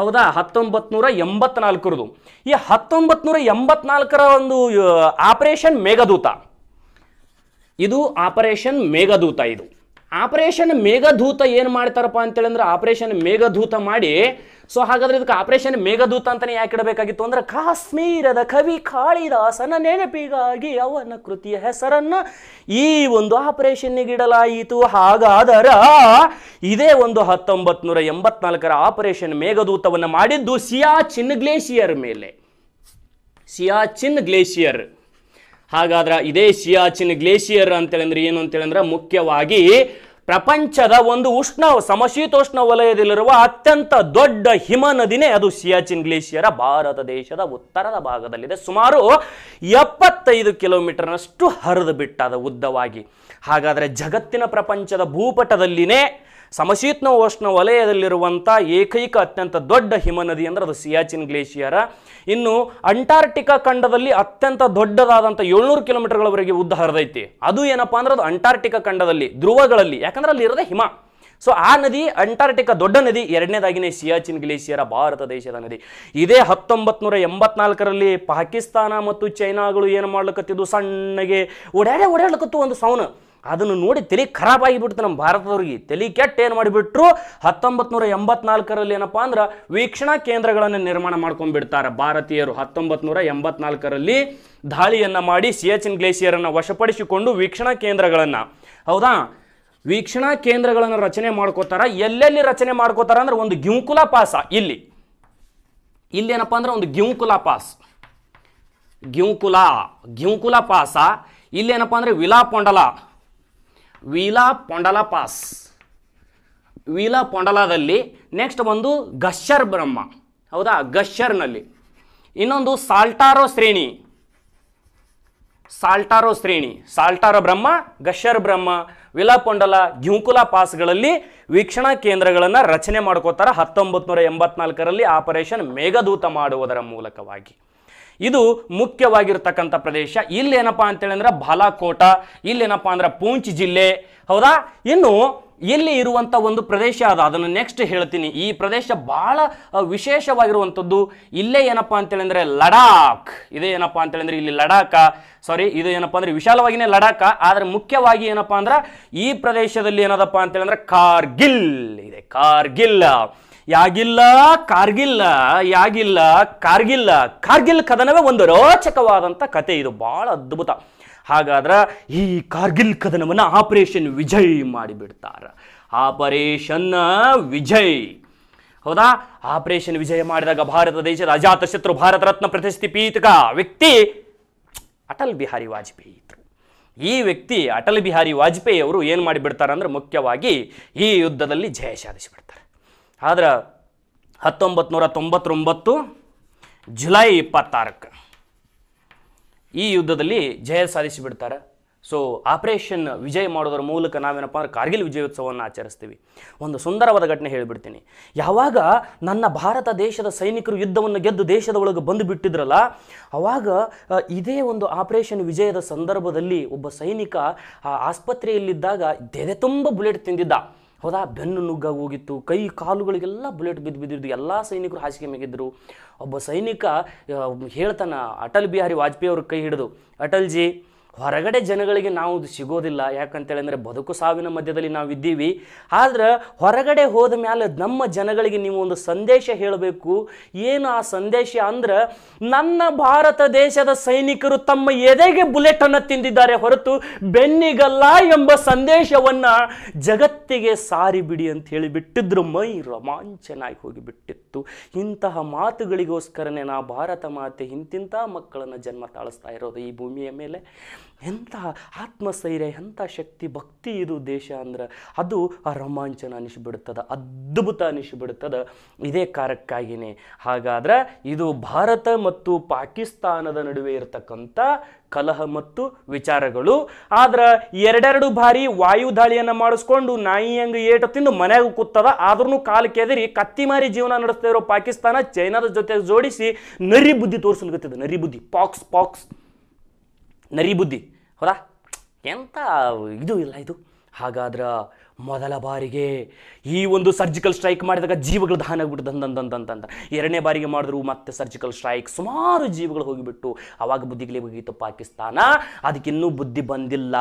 Speaker 2: ಹೌದಾ ಹತ್ತೊಂಬತ್ತು ನೂರ ಎಂಬತ್ನಾಲ್ಕರದು ಈ ಹತ್ತೊಂಬತ್ತು ನೂರ ಎಂಬತ್ನಾಲ್ಕರ ಒಂದು ಆಪರೇಷನ್ ಮೇಘದೂತ ಇದು ಆಪರೇಷನ್ ಮೇಘದೂತ ಇದು ಆಪರೇಷನ್ ಮೇಘದೂತ ಏನು ಮಾಡ್ತಾರಪ್ಪ ಅಂತೇಳಿ ಅಂದ್ರೆ ಆಪರೇಷನ್ ಮೇಘದೂತ ಮಾಡಿ ಸೊ ಹಾಗಾದ್ರೆ ಇದಕ್ಕೆ ಆಪರೇಷನ್ ಮೇಘದೂತ ಅಂತಾನೆ ಯಾಕೆ ಇಡಬೇಕಾಗಿತ್ತು ಅಂದ್ರೆ ಕಾಶ್ಮೀರದ ಕವಿ ಕಾಳಿದಾಸನ ನೆನಪಿಗಾಗಿ ಅವನ ಕೃತಿಯ ಹೆಸರನ್ನ ಈ ಒಂದು ಆಪರೇಷನ್ಗೆ ಇಡಲಾಯಿತು ಹಾಗಾದರ ಇದೇ ಒಂದು ಹತ್ತೊಂಬತ್ತು ನೂರ ಎಂಬತ್ನಾಲ್ಕರ ಆಪರೇಷನ್ ಮೇಘದೂತವನ್ನು ಮಾಡಿದ್ದು ಸಿಯಾಚಿನ್ ಗ್ಲೇಷಿಯರ್ ಮೇಲೆ ಸಿಯಾಚಿನ್ ಗ್ಲೇಷಿಯರ್ ಹಾಗಾದ್ರೆ ಇದೇ ಸಿಯಾಚಿನ್ ಗ್ಲೇಷಿಯರ್ ಅಂತೇಳಂದ್ರೆ ಏನು ಅಂತೇಳಂದ್ರೆ ಮುಖ್ಯವಾಗಿ ಪ್ರಪಂಚದ ಒಂದು ಉಷ್ಣ ಸಮಶೀತೋಷ್ಣ ವಲಯದಲ್ಲಿರುವ ಅತ್ಯಂತ ದೊಡ್ಡ ಹಿಮ ನದಿನೇ ಅದು ಸಿಯಾಚಿನ್ ಗ್ಲೇಷಿಯರ ಭಾರತ ದೇಶದ ಉತ್ತರದ ಭಾಗದಲ್ಲಿದೆ ಸುಮಾರು ಎಪ್ಪತ್ತೈದು ಕಿಲೋಮೀಟರ್ನಷ್ಟು ಹರಿದು ಬಿಟ್ಟದ ಉದ್ದವಾಗಿ ಹಾಗಾದರೆ ಜಗತ್ತಿನ ಪ್ರಪಂಚದ ಭೂಪಟದಲ್ಲಿನೇ ಸಮಶೀತ್ನ ಉಷ್ಣ ವಲಯದಲ್ಲಿರುವಂಥ ಏಕೈಕ ಅತ್ಯಂತ ದೊಡ್ಡ ಹಿಮ ನದಿ ಅಂದರೆ ಅದು ಸಿಯಾಚಿನ್ ಗ್ಲೇಷಿಯರ ಇನ್ನು ಅಂಟಾರ್ಟಿಕಾ ಖಂಡದಲ್ಲಿ ಅತ್ಯಂತ ದೊಡ್ಡದಾದಂಥ ಏಳ್ನೂರು ಕಿಲೋಮೀಟರ್ಗಳವರೆಗೆ ಉದ್ದ ಹರಿದೈತಿ ಅದು ಏನಪ್ಪಾ ಅಂದ್ರೆ ಅದು ಅಂಟಾರ್ಟಿಕಾ ಖಂಡದಲ್ಲಿ ಧ್ರುವಗಳಲ್ಲಿ ಯಾಕಂದ್ರೆ ಅಲ್ಲಿ ಇರೋದೇ ಹಿಮ ಸೊ ಆ ನದಿ ಅಂಟಾರ್ಟಿಕಾ ದೊಡ್ಡ ನದಿ ಎರಡನೇದಾಗಿನೇ ಸಿಯಾಚಿನ್ ಗ್ಲೇಷಿಯರ ಭಾರತ ದೇಶದ ನದಿ ಇದೇ ಹತ್ತೊಂಬತ್ತು ನೂರ ಎಂಬತ್ನಾಲ್ಕರಲ್ಲಿ ಪಾಕಿಸ್ತಾನ ಮತ್ತು ಚೈನಾಗಳು ಏನು ಮಾಡ್ಲಿಕ್ಕತ್ತಿದ್ದು ಸಣ್ಣಗೆ ಓಡಾಡೇ ಓಡಾಡ್ಲಿಕ್ಕತ್ತು ಒಂದು ಸೌನ ಅದನ್ನು ನೋಡಿ ತಲೆ ಆಗಿಬಿಡ್ತು ನಮ್ಮ ಭಾರತದವ್ರಿಗೆ ತಲೆ ಕೆಟ್ಟ ಏನು ಮಾಡಿಬಿಟ್ರು ಹತ್ತೊಂಬತ್ತು ನೂರ ಎಂಬತ್ನಾಲ್ಕರಲ್ಲಿ ಏನಪ್ಪ ಅಂದ್ರೆ ವೀಕ್ಷಣಾ ಕೇಂದ್ರಗಳನ್ನು ನಿರ್ಮಾಣ ಮಾಡ್ಕೊಂಡ್ಬಿಡ್ತಾರೆ ಭಾರತೀಯರು ಹತ್ತೊಂಬತ್ತು ನೂರ ಎಂಬತ್ನಾಲ್ಕರಲ್ಲಿ ದಾಳಿಯನ್ನು ಮಾಡಿ ಸಿಯಾಚಿನ್ ಗ್ಲೇಷಿಯರನ್ನು ವಶಪಡಿಸಿಕೊಂಡು ವೀಕ್ಷಣಾ ಕೇಂದ್ರಗಳನ್ನು ಹೌದಾ ವೀಕ್ಷಣಾ ಕೇಂದ್ರಗಳನ್ನು ರಚನೆ ಮಾಡ್ಕೋತಾರ ಎಲ್ಲೆಲ್ಲಿ ರಚನೆ ಮಾಡ್ಕೋತಾರ ಅಂದ್ರೆ ಒಂದು ಗಿಂಕುಲ ಪಾಸ ಇಲ್ಲಿ ಇಲ್ಲೇನಪ್ಪ ಅಂದ್ರೆ ಒಂದು ಗಿಂಕುಲ ಪಾಸ್ ಗಿಂಕುಲ ಗಿಂಕುಲ ಪಾಸ ಇಲ್ಲೇನಪ್ಪ ಅಂದ್ರೆ ಪೊಂಡಲ ವೀಲಾ ಪೊಂಡಲ ಪಾಸ್ ವೀಲಾ ಪೊಂಡಲದಲ್ಲಿ ನೆಕ್ಸ್ಟ್ ಒಂದು ಗಶ್ಯರ್ ಬ್ರಹ್ಮ ಹೌದಾ ಗಶ್ಯರ್ನಲ್ಲಿ ಇನ್ನೊಂದು ಸಾಲ್ಟಾರೋ ಶ್ರೇಣಿ ಸಾಲ್ಟಾರೋ ಶ್ರೇಣಿ ಸಾಲ್ಟಾರೋ ಬ್ರಹ್ಮ ಗಶ್ಯರ್ ಬ್ರಹ್ಮ ವಿಲಾಪೊಂಡಲ ಜ್ಯೂಕುಲ ಪಾಸ್ಗಳಲ್ಲಿ ವೀಕ್ಷಣಾ ಕೇಂದ್ರಗಳನ್ನು ರಚನೆ ಮಾಡ್ಕೋತಾರೆ ಹತ್ತೊಂಬತ್ತು ನೂರ ಎಂಬತ್ನಾಲ್ಕರಲ್ಲಿ ಆಪರೇಷನ್ ಮೇಘದೂತ ಮಾಡುವುದರ ಮೂಲಕವಾಗಿ ಇದು ಮುಖ್ಯವಾಗಿರ್ತಕ್ಕಂಥ ಪ್ರದೇಶ ಇಲ್ಲೇನಪ್ಪ ಅಂತೇಳಂದ್ರೆ ಬಾಲಾಕೋಟ ಇಲ್ಲೇನಪ್ಪ ಅಂದ್ರೆ ಪೂಂಚ್ ಜಿಲ್ಲೆ ಹೌದಾ ಇನ್ನು ಇಲ್ಲಿ ಇರುವಂಥ ಒಂದು ಪ್ರದೇಶ ಅದು ಅದನ್ನು ನೆಕ್ಸ್ಟ್ ಹೇಳ್ತೀನಿ ಈ ಪ್ರದೇಶ ಬಹಳ ವಿಶೇಷವಾಗಿರುವಂಥದ್ದು ಇಲ್ಲೇ ಏನಪ್ಪ ಅಂತೇಳಿದ್ರೆ ಲಡಾಖ್ ಇದೇ ಏನಪ್ಪ ಅಂತೇಳಿದ್ರೆ ಇಲ್ಲಿ ಲಡಾಖ ಸಾರಿ ಇದು ಏನಪ್ಪ ಅಂದ್ರೆ ವಿಶಾಲವಾಗಿನೇ ಲಡಾಖ ಆದರೆ ಮುಖ್ಯವಾಗಿ ಏನಪ್ಪ ಅಂದ್ರೆ ಈ ಪ್ರದೇಶದಲ್ಲಿ ಏನದಪ್ಪ ಅಂತೇಳಿದ್ರೆ ಕಾರ್ಗಿಲ್ ಇದೆ ಕಾರ್ಗಿಲ್ ಯಾಗಿಲ್ಲ ಕಾರ್ಗಿಲ್ಲ ಯಾಗಿಲ್ಲ ಕಾರ್ಗಿಲ್ಲ ಕಾರ್ಗಿಲ್ ಕದನವೇ ಒಂದು ರೋಚಕವಾದಂಥ ಕತೆ ಇದು ಭಾಳ ಅದ್ಭುತ ಹಾಗಾದ್ರೆ ಈ ಕಾರ್ಗಿಲ್ ಕದನವನ್ನು ಆಪರೇಷನ್ ವಿಜಯ್ ಮಾಡಿಬಿಡ್ತಾರೆ ಆಪರೇಷನ್ ವಿಜಯ್ ಹೌದಾ ಆಪರೇಷನ್ ವಿಜಯ ಮಾಡಿದಾಗ ಭಾರತ ದೇಶದ ಅಜಾತ ಶತ್ರು ಭಾರತ ರತ್ನ ಪ್ರಶಸ್ತಿ ಪೀತಕ ವ್ಯಕ್ತಿ ಅಟಲ್ ಬಿಹಾರಿ ವಾಜಪೇಯಿ ಈ ವ್ಯಕ್ತಿ ಅಟಲ್ ಬಿಹಾರಿ ವಾಜಪೇಯಿ ಅವರು ಏನು ಮಾಡಿಬಿಡ್ತಾರೆ ಅಂದ್ರೆ ಮುಖ್ಯವಾಗಿ ಈ ಯುದ್ಧದಲ್ಲಿ ಜಯ ಸಾಧಿಸಿಬಿಡ್ತಾರೆ ಆದ್ರೆ ಹತ್ತೊಂಬತ್ತು ನೂರ ತೊಂಬತ್ತೊಂಬತ್ತು ಜುಲೈ ಇಪ್ಪತ್ತಾರಕ್ಕೆ ಈ ಯುದ್ಧದಲ್ಲಿ ಜಯ ಸಾಧಿಸಿ ಸೊ ಆಪರೇಷನ್ ವಿಜಯ ಮಾಡೋದ್ರ ಮೂಲಕ ನಾವೇನಪ್ಪ ಅಂದ್ರೆ ಕಾರ್ಗಿಲ್ ವಿಜಯೋತ್ಸವವನ್ನು ಆಚರಿಸ್ತೀವಿ ಒಂದು ಸುಂದರವಾದ ಘಟನೆ ಹೇಳಿಬಿಡ್ತೀನಿ ಯಾವಾಗ ನನ್ನ ಭಾರತ ದೇಶದ ಸೈನಿಕರು ಯುದ್ಧವನ್ನು ಗೆದ್ದು ದೇಶದ ಒಳಗೆ ಬಂದು ಬಿಟ್ಟಿದ್ರಲ್ಲ ಅವಾಗ ಇದೇ ಒಂದು ಆಪರೇಷನ್ ವಿಜಯದ ಸಂದರ್ಭದಲ್ಲಿ ಒಬ್ಬ ಸೈನಿಕ ಆ ಆಸ್ಪತ್ರೆಯಲ್ಲಿದ್ದಾಗ ದೆದೆ ತುಂಬ ಬುಲೆಟ್ ತಿಂದಿದ್ದ ಹೌದಾ ಬೆನ್ನು ನುಗ್ಗಾಗಿ ಹೋಗಿತ್ತು ಕೈ ಕಾಲುಗಳಿಗೆಲ್ಲ ಬುಲೆಟ್ ಬಿದ್ದು ಬಿದ್ದಿದ್ದು ಎಲ್ಲ ಸೈನಿಕರು ಹಾಸಿಗೆ ಮೇಗಿದ್ದರು ಒಬ್ಬ ಸೈನಿಕ ಹೇಳ್ತಾನೆ ಅಟಲ್ ಬಿಹಾರಿ ವಾಜಪೇಯಿ ಅವ್ರ ಕೈ ಹಿಡಿದು ಅಟಲ್ಜಿ ಹೊರಗಡೆ ಜನಗಳಿಗೆ ನಾವು ಸಿಗೋದಿಲ್ಲ ಯಾಕಂತೇಳಿ ಅಂದರೆ ಬದುಕು ಸಾವಿನ ಮಧ್ಯದಲ್ಲಿ ನಾವು ಇದ್ದೀವಿ ಆದ್ರೆ ಹೊರಗಡೆ ಹೋದ ಮೇಲೆ ನಮ್ಮ ಜನಗಳಿಗೆ ನೀವು ಒಂದು ಸಂದೇಶ ಹೇಳಬೇಕು ಏನು ಆ ಸಂದೇಶ ಅಂದ್ರೆ ನನ್ನ ಭಾರತ ದೇಶದ ಸೈನಿಕರು ತಮ್ಮ ಎದೆಗೆ ಬುಲೆಟನ್ನು ತಿಂದಿದ್ದಾರೆ ಹೊರತು ಬೆನ್ನಿಗಲ್ಲ ಎಂಬ ಸಂದೇಶವನ್ನು ಜಗತ್ತಿಗೆ ಸಾರಿ ಬಿಡಿ ಅಂತ ಹೇಳಿ ಬಿಟ್ಟಿದ್ರು ಮೈ ರೋಮಾಂಚನಾಗಿ ಹೋಗಿಬಿಟ್ಟಿತ್ತು ಇಂತಹ ಮಾತುಗಳಿಗೋಸ್ಕರನೇ ನಾ ಭಾರತ ಮಾತೆ ಇಂತಿಂಥ ಮಕ್ಕಳನ್ನು ಜನ್ಮ ತಾಳಿಸ್ತಾ ಇರೋದು ಈ ಭೂಮಿಯ ಮೇಲೆ ಎಂಥ ಆತ್ಮಸ್ಥೈರ್ಯ ಎಂಥ ಶಕ್ತಿ ಭಕ್ತಿ ಇದು ದೇಶ ಅಂದ್ರೆ ಅದು ಆ ರೋಮಾಂಚನ ಅನಿಸ್ಬಿಡ್ತದೆ ಅದ್ಭುತ ಅನಿಸ್ಬಿಡ್ತದ ಇದೇ ಕಾರಕ್ಕಾಗಿಯೇ ಹಾಗಾದ್ರೆ ಇದು ಭಾರತ ಮತ್ತು ಪಾಕಿಸ್ತಾನದ ನಡುವೆ ಇರತಕ್ಕಂಥ ಕಲಹ ಮತ್ತು ವಿಚಾರಗಳು ಆದ್ರೆ ಎರಡೆರಡು ಬಾರಿ ವಾಯು ದಾಳಿಯನ್ನು ಮಾಡಿಸ್ಕೊಂಡು ನಾಯಿ ಹಂಗೆ ಏಟು ತಿಂದು ಮನೆಗೆ ಕೂತದ ಆದ್ರೂ ಕಾಲು ಕೆದರಿ ಕತ್ತಿ ಮಾರಿ ಜೀವನ ನಡೆಸ್ತಾ ಇರೋ ಪಾಕಿಸ್ತಾನ ಚೈನಾದ ಜೊತೆ ಜೋಡಿಸಿ ನರಿ ಬುದ್ಧಿ ಗೊತ್ತಿದೆ ನರಿ ಬುದ್ಧಿ ಪಾಕ್ಸ್ ಪಾಕ್ಸ್ ನರಿ ಬುದ್ಧಿ ಹೌದಾ ಎಂಥ ಇದು ಇಲ್ಲ ಇದು ಹಾಗಾದ್ರೆ ಮೊದಲ ಬಾರಿಗೆ ಈ ಒಂದು ಸರ್ಜಿಕಲ್ ಸ್ಟ್ರೈಕ್ ಮಾಡಿದಾಗ ಜೀವಗಳು ದಹನ ಆಗಿಬಿಡ್ತಂತಂತಂತಂತ ಎರಡನೇ ಬಾರಿಗೆ ಮಾಡಿದ್ರು ಮತ್ತೆ ಸರ್ಜಿಕಲ್ ಸ್ಟ್ರೈಕ್ ಸುಮಾರು ಜೀವಗಳು ಹೋಗಿಬಿಟ್ಟು ಆವಾಗ ಬುದ್ಧಿಗಳೇ ಹೋಗಿತ್ತು ಪಾಕಿಸ್ತಾನ ಅದಕ್ಕಿನ್ನೂ ಬುದ್ಧಿ ಬಂದಿಲ್ಲ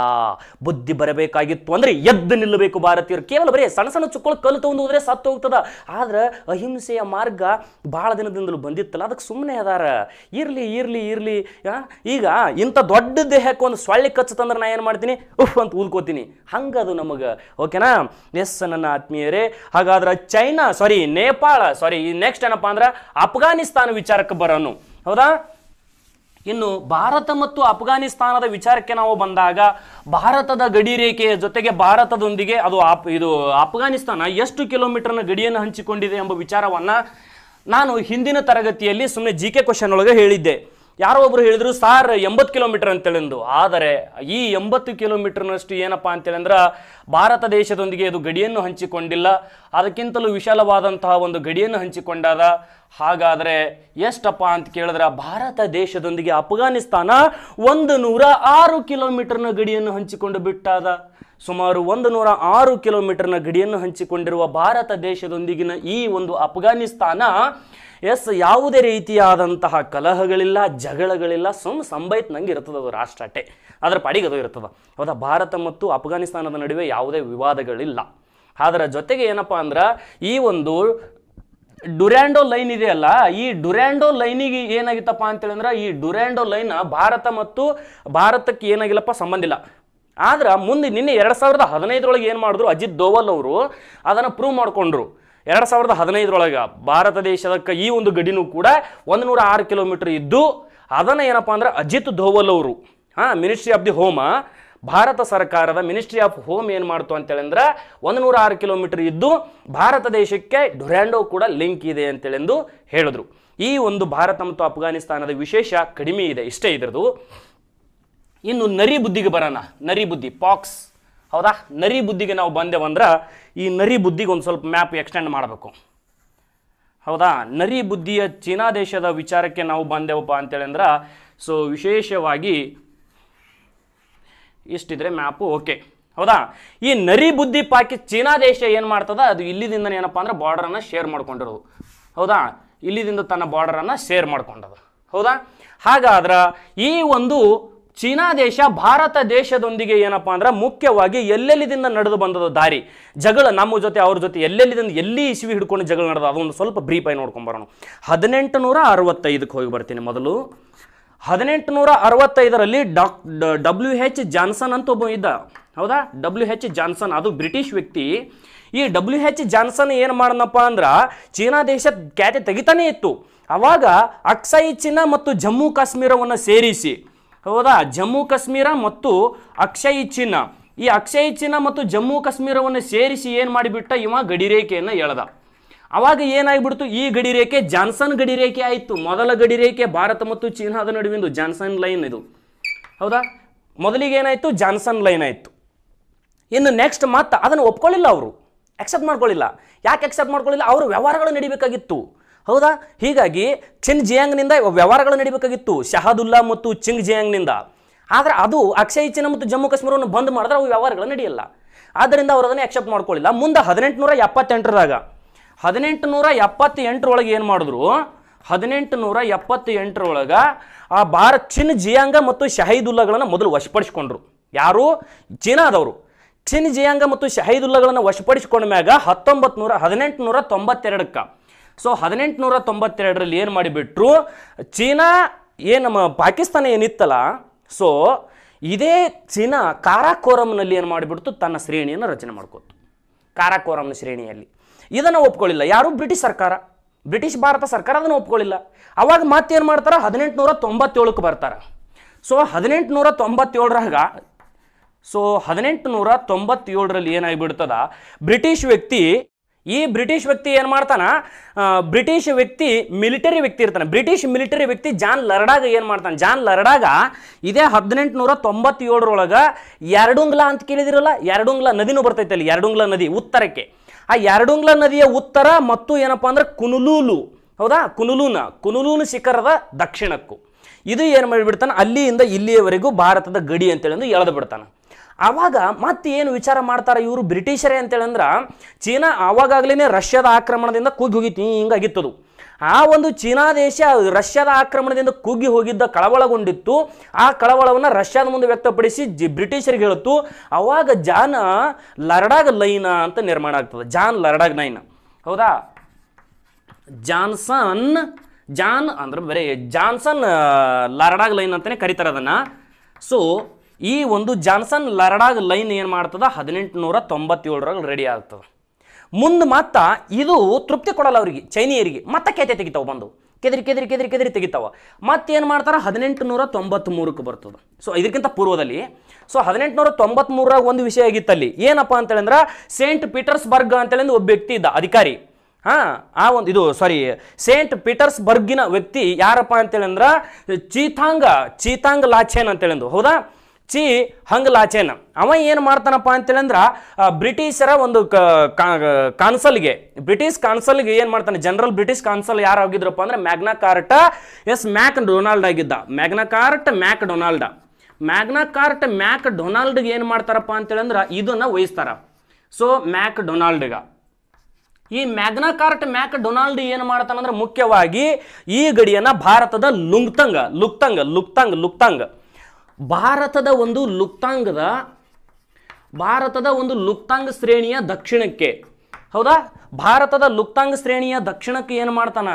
Speaker 2: ಬುದ್ಧಿ ಬರಬೇಕಾಗಿತ್ತು ಅಂದರೆ ಎದ್ದು ನಿಲ್ಲಬೇಕು ಭಾರತೀಯರು ಕೇವಲ ಬರೀ ಸಣ್ಣ ಸಣ್ಣ ಚುಕ್ಕಳು ಕಲ್ಲು ತಗೊಂಡು ಹೋದ್ರೆ ಸತ್ತು ಹೋಗ್ತದ ಆದ್ರೆ ಅಹಿಂಸೆಯ ಮಾರ್ಗ ಭಾಳ ದಿನದಿಂದಲೂ ಬಂದಿತ್ತಲ್ಲ ಅದಕ್ಕೆ ಸುಮ್ಮನೆ ಅದಾರ ಇರಲಿ ಇರಲಿ ಇರಲಿ ಈಗ ಇಂಥ ದೊಡ್ಡ ದೇಹಕ್ಕೆ ಒಂದು ಸೊಳ್ಳೆ ಕಚ್ಚತಂದ್ರೆ ನಾನು ಏನು ಮಾಡ್ತೀನಿ ಉಫ್ ಅಂತ ಊದ್ಕೋತೀನಿ ಹಂಗದು ನಮಗೆ ಓಕೆನಾ ಎಸ್ ನನ್ನ ಆತ್ಮೀಯರೇ ಹಾಗಾದ್ರೆ China sorry Nepal sorry next ಏನಪ್ಪಾ ಅಂದ್ರೆ ಅಫ್ಘಾನಿಸ್ತಾನ ವಿಚಾರಕ್ಕೆ ಬರೋನು ಹೌದಾ ಇನ್ನು ಭಾರತ ಮತ್ತು ಅಫ್ಘಾನಿಸ್ತಾನದ ವಿಚಾರಕ್ಕೆ ನಾವು ಬಂದಾಗ ಭಾರತದ ಗಡಿ ರೇಖೆಯ ಜೊತೆಗೆ ಭಾರತದೊಂದಿಗೆ ಅದು ಆಪ್ ಇದು ಅಫ್ಘಾನಿಸ್ತಾನ ಎಷ್ಟು ಕಿಲೋಮೀಟರ್ನ ಗಡಿಯನ್ನು ಹಂಚಿಕೊಂಡಿದೆ ಎಂಬ ವಿಚಾರವನ್ನು ನಾನು ಹಿಂದಿನ ತರಗತಿಯಲ್ಲಿ ಸುಮ್ಮನೆ ಜಿ ಕೆ ಕ್ವಶನ್ ಒಳಗೆ ಹೇಳಿದ್ದೆ ಯಾರೋ ಒಬ್ರು ಹೇಳಿದ್ರು ಸಾರ್ ಎಂಬತ್ತು ಕಿಲೋಮೀಟರ್ ಅಂತೇಳಿಂದು ಆದರೆ ಈ ಎಂಬತ್ತು ಕಿಲೋಮೀಟರ್ನಷ್ಟು ಏನಪ್ಪಾ ಅಂತೇಳಂದ್ರೆ ಭಾರತ ದೇಶದೊಂದಿಗೆ ಅದು ಗಡಿಯನ್ನು ಹಂಚಿಕೊಂಡಿಲ್ಲ ಅದಕ್ಕಿಂತಲೂ ವಿಶಾಲವಾದಂತಹ ಒಂದು ಗಡಿಯನ್ನು ಹಂಚಿಕೊಂಡಾದ ಹಾಗಾದರೆ ಎಷ್ಟಪ್ಪ ಅಂತ ಕೇಳಿದ್ರೆ ಭಾರತ ದೇಶದೊಂದಿಗೆ ಅಫ್ಘಾನಿಸ್ತಾನ ಒಂದು ನೂರ ಆರು ಕಿಲೋಮೀಟರ್ನ ಗಡಿಯನ್ನು ಹಂಚಿಕೊಂಡು ಬಿಟ್ಟಾದ ಸುಮಾರು ಒಂದು ನೂರ ಆರು ಕಿಲೋಮೀಟರ್ನ ಗಡಿಯನ್ನು ಹಂಚಿಕೊಂಡಿರುವ ಭಾರತ ದೇಶದೊಂದಿಗಿನ ಈ ಒಂದು ಅಫ್ಘಾನಿಸ್ತಾನ ಎಸ್ ಯಾವುದೇ ರೀತಿಯಾದಂತಹ ಕಲಹಗಳಿಲ್ಲ ಜಗಳಗಳಿಲ್ಲ ಸುಮ್ ಸಂಬೈತ್ ನಂಗೆ ಇರ್ತದೆ ಅದು ರಾಷ್ಟ್ರ ಅದ್ರ ಅದರ ಪಾಡಿಗೆ ಅದು ಇರ್ತದೆ ಹೌದಾ ಭಾರತ ಮತ್ತು ಅಫ್ಘಾನಿಸ್ತಾನದ ನಡುವೆ ಯಾವುದೇ ವಿವಾದಗಳಿಲ್ಲ ಅದರ ಜೊತೆಗೆ ಏನಪ್ಪ ಅಂದ್ರೆ ಈ ಒಂದು ಡುರ್ಯಾಂಡೋ ಲೈನ್ ಇದೆಯಲ್ಲ ಈ ಡುರ್ಯಾಂಡೋ ಲೈನಿಗೆ ಏನಾಗಿತ್ತಪ್ಪ ಅಂತೇಳಂದ್ರೆ ಈ ಡುರ್ಯಾಂಡೋ ಲೈನ್ ಭಾರತ ಮತ್ತು ಭಾರತಕ್ಕೆ ಏನಾಗಿಲ್ಲಪ್ಪ ಸಂಬಂಧ ಇಲ್ಲ ಆದ್ರೆ ಮುಂದೆ ನಿನ್ನೆ ಎರಡು ಸಾವಿರದ ಹದಿನೈದರೊಳಗೆ ಏನು ಮಾಡಿದ್ರು ಅಜಿತ್ ದೋವಲ್ ಅವರು ಅದನ್ನು ಪ್ರೂವ್ ಮಾಡಿಕೊಂಡ್ರು ಎರಡು ಸಾವಿರದ ಹದಿನೈದರೊಳಗೆ ಭಾರತ ದೇಶದಕ್ಕೆ ಈ ಒಂದು ಗಡಿನೂ ಕೂಡ ಒಂದು ನೂರ ಆರು ಕಿಲೋಮೀಟರ್ ಇದ್ದು ಅದನ್ನು ಏನಪ್ಪ ಅಂದರೆ ಅಜಿತ್ ಧೋವಲ್ ಅವರು ಹಾಂ ಮಿನಿಸ್ಟ್ರಿ ಆಫ್ ದಿ ಹೋಮ ಭಾರತ ಸರ್ಕಾರದ ಮಿನಿಸ್ಟ್ರಿ ಆಫ್ ಹೋಮ್ ಏನು ಮಾಡ್ತು ಅಂತೇಳಂದ್ರೆ ಒಂದು ನೂರ ಆರು ಕಿಲೋಮೀಟರ್ ಇದ್ದು ಭಾರತ ದೇಶಕ್ಕೆ ಡುರ್ಯಾಂಡೋ ಕೂಡ ಲಿಂಕ್ ಇದೆ ಅಂತೇಳೆಂದು ಹೇಳಿದ್ರು ಈ ಒಂದು ಭಾರತ ಮತ್ತು ಅಫ್ಘಾನಿಸ್ತಾನದ ವಿಶೇಷ ಕಡಿಮೆ ಇದೆ ಇಷ್ಟೇ ಇದರದು ಇನ್ನು ನರಿ ಬುದ್ಧಿಗೆ ಬರೋಣ ನರಿ ಬುದ್ಧಿ ಪಾಕ್ಸ್ ಹೌದಾ ನರಿ ಬುದ್ಧಿಗೆ ನಾವು ಬಂದೇವಂದ್ರೆ ಈ ನರಿ ಬುದ್ಧಿಗೆ ಒಂದು ಸ್ವಲ್ಪ ಮ್ಯಾಪ್ ಎಕ್ಸ್ಟೆಂಡ್ ಮಾಡಬೇಕು ಹೌದಾ ನರಿ ಬುದ್ಧಿಯ ಚೀನಾ ದೇಶದ ವಿಚಾರಕ್ಕೆ ನಾವು ಬಂದೆವಪ್ಪ ಅಂತೇಳಿ ಅಂದ್ರೆ ಸೊ ವಿಶೇಷವಾಗಿ ಇಷ್ಟಿದ್ರೆ ಮ್ಯಾಪು ಓಕೆ ಹೌದಾ ಈ ನರಿ ಬುದ್ಧಿ ಪಾಕಿ ಚೀನಾ ದೇಶ ಏನು ಮಾಡ್ತದ ಅದು ಇಲ್ಲಿದಿಂದ ಏನಪ್ಪ ಅಂದ್ರೆ ಬಾರ್ಡರನ್ನು ಶೇರ್ ಮಾಡ್ಕೊಂಡಿರೋದು ಹೌದಾ ಇಲ್ಲಿದಿಂದ ತನ್ನ ಬಾರ್ಡರನ್ನು ಶೇರ್ ಮಾಡ್ಕೊಂಡದ ಹೌದಾ ಹಾಗಾದ್ರೆ ಈ ಒಂದು ಚೀನಾ ದೇಶ ಭಾರತ ದೇಶದೊಂದಿಗೆ ಏನಪ್ಪಾ ಅಂದ್ರೆ ಮುಖ್ಯವಾಗಿ ಎಲ್ಲೆಲ್ಲಿದಿಂದ ನಡೆದು ಬಂದದ ದಾರಿ ಜಗಳ ನಮ್ಮ ಜೊತೆ ಅವ್ರ ಜೊತೆ ಎಲ್ಲೆಲ್ಲಿದಿಂದ ಎಲ್ಲಿ ಇಸಿವಿ ಹಿಡ್ಕೊಂಡು ಜಗಳ ನಡೆದ ಅದೊಂದು ಸ್ವಲ್ಪ ಬ್ರೀಫ್ ಆಗಿ ನೋಡ್ಕೊಂಡು ಹದಿನೆಂಟು ನೂರ ಅರವತ್ತೈದಕ್ಕೆ ಹೋಗಿ ಬರ್ತೀನಿ ಮೊದಲು ಹದಿನೆಂಟು ನೂರ ಅರವತ್ತೈದರಲ್ಲಿ ಡಾಕ್ ಡಬ್ಲ್ಯೂ ಹೆಚ್ ಜಾನ್ಸನ್ ಅಂತ ಒಬ್ಬ ಇದ್ದ ಹೌದಾ ಡಬ್ಲ್ಯೂ ಹೆಚ್ ಜಾನ್ಸನ್ ಅದು ಬ್ರಿಟಿಷ್ ವ್ಯಕ್ತಿ ಈ ಡಬ್ಲ್ಯೂ ಹೆಚ್ ಜಾನ್ಸನ್ ಏನು ಮಾಡನಪ್ಪ ಅಂದ್ರೆ ಚೀನಾ ದೇಶ ಖ್ಯಾತೆ ತೆಗಿತಾನೆ ಇತ್ತು ಅವಾಗ ಅಕ್ಸೈ ಚೀನಾ ಮತ್ತು ಜಮ್ಮು ಕಾಶ್ಮೀರವನ್ನು ಸೇರಿಸಿ ಹೌದಾ ಜಮ್ಮು ಕಾಶ್ಮೀರ ಮತ್ತು ಅಕ್ಷಯ್ ಚಿನ್ನ ಈ ಅಕ್ಷಯ್ ಚಿನ್ನ ಮತ್ತು ಜಮ್ಮು ಕಾಶ್ಮೀರವನ್ನು ಸೇರಿಸಿ ಏನು ಮಾಡಿಬಿಟ್ಟ ಇವ ಗಡಿರೇಖೆಯನ್ನು ಎಳೆದ ಅವಾಗ ಏನಾಗ್ಬಿಡ್ತು ಈ ಗಡಿರೇಖೆ ಜಾನ್ಸನ್ ಗಡಿರೇಖೆ ಆಯಿತು ಮೊದಲ ಗಡಿ ರೇಖೆ ಭಾರತ ಮತ್ತು ಚೀನಾದ ನಡುವಿಂದು ಜಾನ್ಸನ್ ಲೈನ್ ಇದು ಹೌದಾ ಮೊದಲಿಗೆ ಏನಾಯಿತು ಜಾನ್ಸನ್ ಲೈನ್ ಆಯಿತು ಇನ್ನು ನೆಕ್ಸ್ಟ್ ಮತ್ತೆ ಅದನ್ನು ಒಪ್ಕೊಳ್ಳಿಲ್ಲ ಅವರು ಎಕ್ಸೆಪ್ಟ್ ಮಾಡ್ಕೊಳ್ಳಿಲ್ಲ ಯಾಕೆ ಎಕ್ಸೆಪ್ಟ್ ಮಾಡ್ಕೊಳ್ಳಿಲ್ಲ ಅವರು ವ್ಯವಹಾರಗಳು ನಡಿಬೇಕಾಗಿತ್ತು ಹೌದಾ ಹೀಗಾಗಿ ಚಿನ್ ಜಿಯಾಂಗ್ನಿಂದ ವ್ಯವಹಾರಗಳು ನಡೀಬೇಕಾಗಿತ್ತು ಶಹದುಲ್ಲಾ ಮತ್ತು ಚಿಂಗ್ ಜಿಯಾಂಗ್ನಿಂದ ಆದರೆ ಅದು ಅಕ್ಷಯ್ ಚಿನ್ನ ಮತ್ತು ಜಮ್ಮು ಕಾಶ್ಮೀರವನ್ನು ಬಂದ್ ಮಾಡಿದ್ರೆ ಅವು ವ್ಯವಹಾರಗಳು ನಡೆಯಲ್ಲ ಆದ್ದರಿಂದ ಅವರು ಅದನ್ನು ಎಕ್ಸೆಪ್ಟ್ ಮಾಡ್ಕೊಳ್ಳಿಲ್ಲ ಮುಂದೆ ಹದಿನೆಂಟುನೂರ ಎಪ್ಪತ್ತೆಂಟರದಾಗ ಹದಿನೆಂಟುನೂರ ಎಪ್ಪತ್ತೆಂಟರೊಳಗೆ ಏನು ಮಾಡಿದ್ರು ಹದಿನೆಂಟುನೂರ ಎಪ್ಪತ್ತೆಂಟರೊಳಗೆ ಆ ಭಾರತ್ ಚಿನ್ ಜಿಯಾಂಗ ಮತ್ತು ಶಹೀದುಲ್ಲಾಗಳನ್ನು ಮೊದಲು ವಶಪಡಿಸ್ಕೊಂಡ್ರು ಯಾರು ಚೀನಾದವರು ಚಿನ್ ಜಿಯಾಂಗ ಮತ್ತು ಶಹೀದುಲ್ಲಾಗಳನ್ನು ವಶಪಡಿಸಿಕೊಂಡ ಮ್ಯಾಗ ಹತ್ತೊಂಬತ್ತು ನೂರ ನೂರ ತೊಂಬತ್ತೆರಡಕ್ಕೆ ಸೊ ಹದಿನೆಂಟುನೂರ ತೊಂಬತ್ತೆರಡರಲ್ಲಿ ಏನು ಮಾಡಿಬಿಟ್ರು ಚೀನಾ ಏನು ಪಾಕಿಸ್ತಾನ ಏನಿತ್ತಲ್ಲ ಸೊ ಇದೇ ಚೀನಾ ಕಾರಾಕೋರಮ್ನಲ್ಲಿ ಏನು ಮಾಡಿಬಿಡ್ತು ತನ್ನ ಶ್ರೇಣಿಯನ್ನು ರಚನೆ ಮಾಡ್ಕೋತು ಕಾರಾಕೋರಮ್ನ ಶ್ರೇಣಿಯಲ್ಲಿ ಇದನ್ನು ಒಪ್ಕೊಳ್ಳಿಲ್ಲ ಯಾರು ಬ್ರಿಟಿಷ್ ಸರ್ಕಾರ ಬ್ರಿಟಿಷ್ ಭಾರತ ಸರ್ಕಾರ ಅದನ್ನು ಒಪ್ಕೊಳ್ಳಿಲ್ಲ ಅವಾಗ ಏನು ಮಾಡ್ತಾರೆ ಹದಿನೆಂಟುನೂರ ತೊಂಬತ್ತೇಳಕ್ಕೆ ಬರ್ತಾರೆ ಸೊ ಹದಿನೆಂಟುನೂರ ತೊಂಬತ್ತೇಳರಾಗ ಸೊ ಹದಿನೆಂಟುನೂರ ತೊಂಬತ್ತೇಳರಲ್ಲಿ ಏನಾಗಿಬಿಡ್ತದ ಬ್ರಿಟಿಷ್ ವ್ಯಕ್ತಿ ಈ ಬ್ರಿಟಿಷ್ ವ್ಯಕ್ತಿ ಏನು ಮಾಡ್ತಾನ ಬ್ರಿಟಿಷ್ ವ್ಯಕ್ತಿ ಮಿಲಿಟರಿ ವ್ಯಕ್ತಿ ಇರ್ತಾನೆ ಬ್ರಿಟಿಷ್ ಮಿಲಿಟರಿ ವ್ಯಕ್ತಿ ಜಾನ್ ಲರ್ಡಾಗ ಏನು ಮಾಡ್ತಾನೆ ಜಾನ್ ಲರಡಾಗ ಇದೇ ಹದಿನೆಂಟುನೂರ ತೊಂಬತ್ತೇಳರೊಳಗೆ ಎರಡುಂಗ್ಲಾ ಅಂತ ಕೇಳಿದಿರಲ್ಲ ಎರಡುಂಗ್ಲಾ ನದಿನೂ ಬರ್ತೈತೆ ಅಲ್ಲಿ ಎರಡುಂಗ್ಲಾ ನದಿ ಉತ್ತರಕ್ಕೆ ಆ ಎರಡುಂಗ್ಲಾ ನದಿಯ ಉತ್ತರ ಮತ್ತು ಏನಪ್ಪ ಅಂದ್ರೆ ಕುನುಲೂಲು ಹೌದಾ ಕುನುಲೂನ ಕುನುಲೂನು ಶಿಖರದ ದಕ್ಷಿಣಕ್ಕೂ ಇದು ಏನು ಮಾಡಿಬಿಡ್ತಾನೆ ಅಲ್ಲಿಯಿಂದ ಇಲ್ಲಿಯವರೆಗೂ ಭಾರತದ ಗಡಿ ಅಂತೇಳಿ ಎಳೆದು ಬಿಡ್ತಾನೆ ಆವಾಗ ಮತ್ತೇನು ವಿಚಾರ ಮಾಡ್ತಾರೆ ಇವರು ಬ್ರಿಟಿಷರೇ ಅಂದ್ರೆ ಚೀನಾ ಆವಾಗಲೇ ರಷ್ಯಾದ ಆಕ್ರಮಣದಿಂದ ಕುಗ್ಗಿ ಹೋಗಿತ್ತು ಹಿಂಗಾಗಿತ್ತದು ಆ ಒಂದು ಚೀನಾ ದೇಶ ರಷ್ಯಾದ ಆಕ್ರಮಣದಿಂದ ಕುಗ್ಗಿ ಹೋಗಿದ್ದ ಕಳವಳಗೊಂಡಿತ್ತು ಆ ಕಳವಳವನ್ನು ರಷ್ಯಾದ ಮುಂದೆ ವ್ಯಕ್ತಪಡಿಸಿ ಜಿ ಬ್ರಿಟಿಷರಿಗೆ ಹೇಳುತ್ತು ಅವಾಗ ಜಾನ್ ಲರಡಾಗ್ ಲೈನ ಅಂತ ನಿರ್ಮಾಣ ಆಗ್ತದೆ ಜಾನ್ ಲರಡಾಗ್ ಲೈನ್ ಹೌದಾ ಜಾನ್ಸನ್ ಜಾನ್ ಅಂದ್ರೆ ಬರೀ ಜಾನ್ಸನ್ ಲರಡಾಗ್ ಲೈನ್ ಅಂತಲೇ ಕರೀತಾರೆ ಅದನ್ನು ಸೊ ಈ ಒಂದು ಜಾನ್ಸನ್ ಲರಡಾಗ್ ಲೈನ್ ಏನು ಮಾಡ್ತದ ನೂರ ತೊಂಬತ್ತೇಳರಾಗ ರೆಡಿ ಆಗ್ತದೆ ಮುಂದೆ ಮತ್ತ ಇದು ತೃಪ್ತಿ ಕೊಡಲ್ಲ ಅವರಿಗೆ ಚೈನೀಯರಿಗೆ ಮತ್ತೆ ಕೆತೆ ತೆಗಿತಾವೆ ಬಂದು ಕೆದರಿ ಕೆದರಿ ಕೆದರಿ ಕೆದರಿ ತೆಗಿತಾವ ಮತ್ತೇನು ಮಾಡ್ತಾರೆ ಹದಿನೆಂಟು ನೂರ ಮೂರಕ್ಕೆ ಬರ್ತದೆ ಸೊ ಇದಕ್ಕಿಂತ ಪೂರ್ವದಲ್ಲಿ ಸೊ ತೊಂಬತ್ತ್ ಮೂರಾಗ ಒಂದು ವಿಷಯ ಆಗಿತ್ತಲ್ಲಿ ಏನಪ್ಪ ಅಂತೇಳಂದ್ರೆ ಸೇಂಟ್ ಪೀಟರ್ಸ್ಬರ್ಗ್ ಅಂತೇಳಿ ಒಬ್ಬ ವ್ಯಕ್ತಿ ಇದ್ದ ಅಧಿಕಾರಿ ಹಾಂ ಆ ಒಂದು ಇದು ಸಾರಿ ಸೇಂಟ್ ಪೀಟರ್ಸ್ಬರ್ಗಿನ ವ್ಯಕ್ತಿ ಯಾರಪ್ಪ ಅಂತೇಳಂದ್ರೆ ಚೀತಾಂಗ ಚೀತಾಂಗ್ ಲಾಚೇನ್ ಅಂತೇಳಿಂದು ಹೌದಾ ಚಿ ಲಾಚೇನ್ ಅವ ಏನು ಮಾಡ್ತಾನಪ್ಪ ಅಂತೇಳಂದ್ರೆ ಬ್ರಿಟಿಷರ ಒಂದು ಕಾನ್ಸಲ್ಗೆ ಬ್ರಿಟಿಷ್ ಕಾನ್ಸಲ್ಗೆ ಏನು ಮಾಡ್ತಾನೆ ಜನರಲ್ ಬ್ರಿಟಿಷ್ ಕಾನ್ಸಲ್ ಯಾರು ಆಗಿದ್ರಪ್ಪ ಅಂದ್ರೆ ಮ್ಯಾಗ್ನಾ ಕಾರ್ಟ ಎಸ್ ಮ್ಯಾಕ್ ಡೊನಾಲ್ಡ್ ಆಗಿದ್ದ Macartney MacDonald Macartney ಮ್ಯಾಕ್ ಡೊನಾಲ್ಡ್ಗೆ ಏನು ಮಾಡ್ತಾರಪ್ಪ ಅಂತೇಳಂದ್ರೆ ಇದನ್ನ ವಹಿಸ್ತಾರ ಸೊ ಮ್ಯಾಕ್ ಡೊನಾಲ್ಡ್ಗ ಈ ಮ್ಯಾಗ್ನಾ ಕಾರ್ಟ್ ಮ್ಯಾಕ್ ಡೊನಾಲ್ಡ್ ಏನು ಮಾಡ್ತಾನಂದ್ರೆ ಮುಖ್ಯವಾಗಿ ಈ ಗಡಿಯನ್ನ ಭಾರತದ ಲುಂಗ್ತಂಗ ಲುಕ್ತಂಗ ಲುಕ್ತಂಗ್ ಲುಕ್ತಂಗ್ ಭಾರತದ ಒಂದು ಲುಪ್ತಾಂಗದ ಭಾರತದ ಒಂದು ಲುಪ್ತಾಂಗ ಶ್ರೇಣಿಯ ದಕ್ಷಿಣಕ್ಕೆ ಹೌದಾ ಭಾರತದ ಲುಪ್ತಾಂಗ ಶ್ರೇಣಿಯ ದಕ್ಷಿಣಕ್ಕೆ ಏನು ಮಾಡ್ತಾನ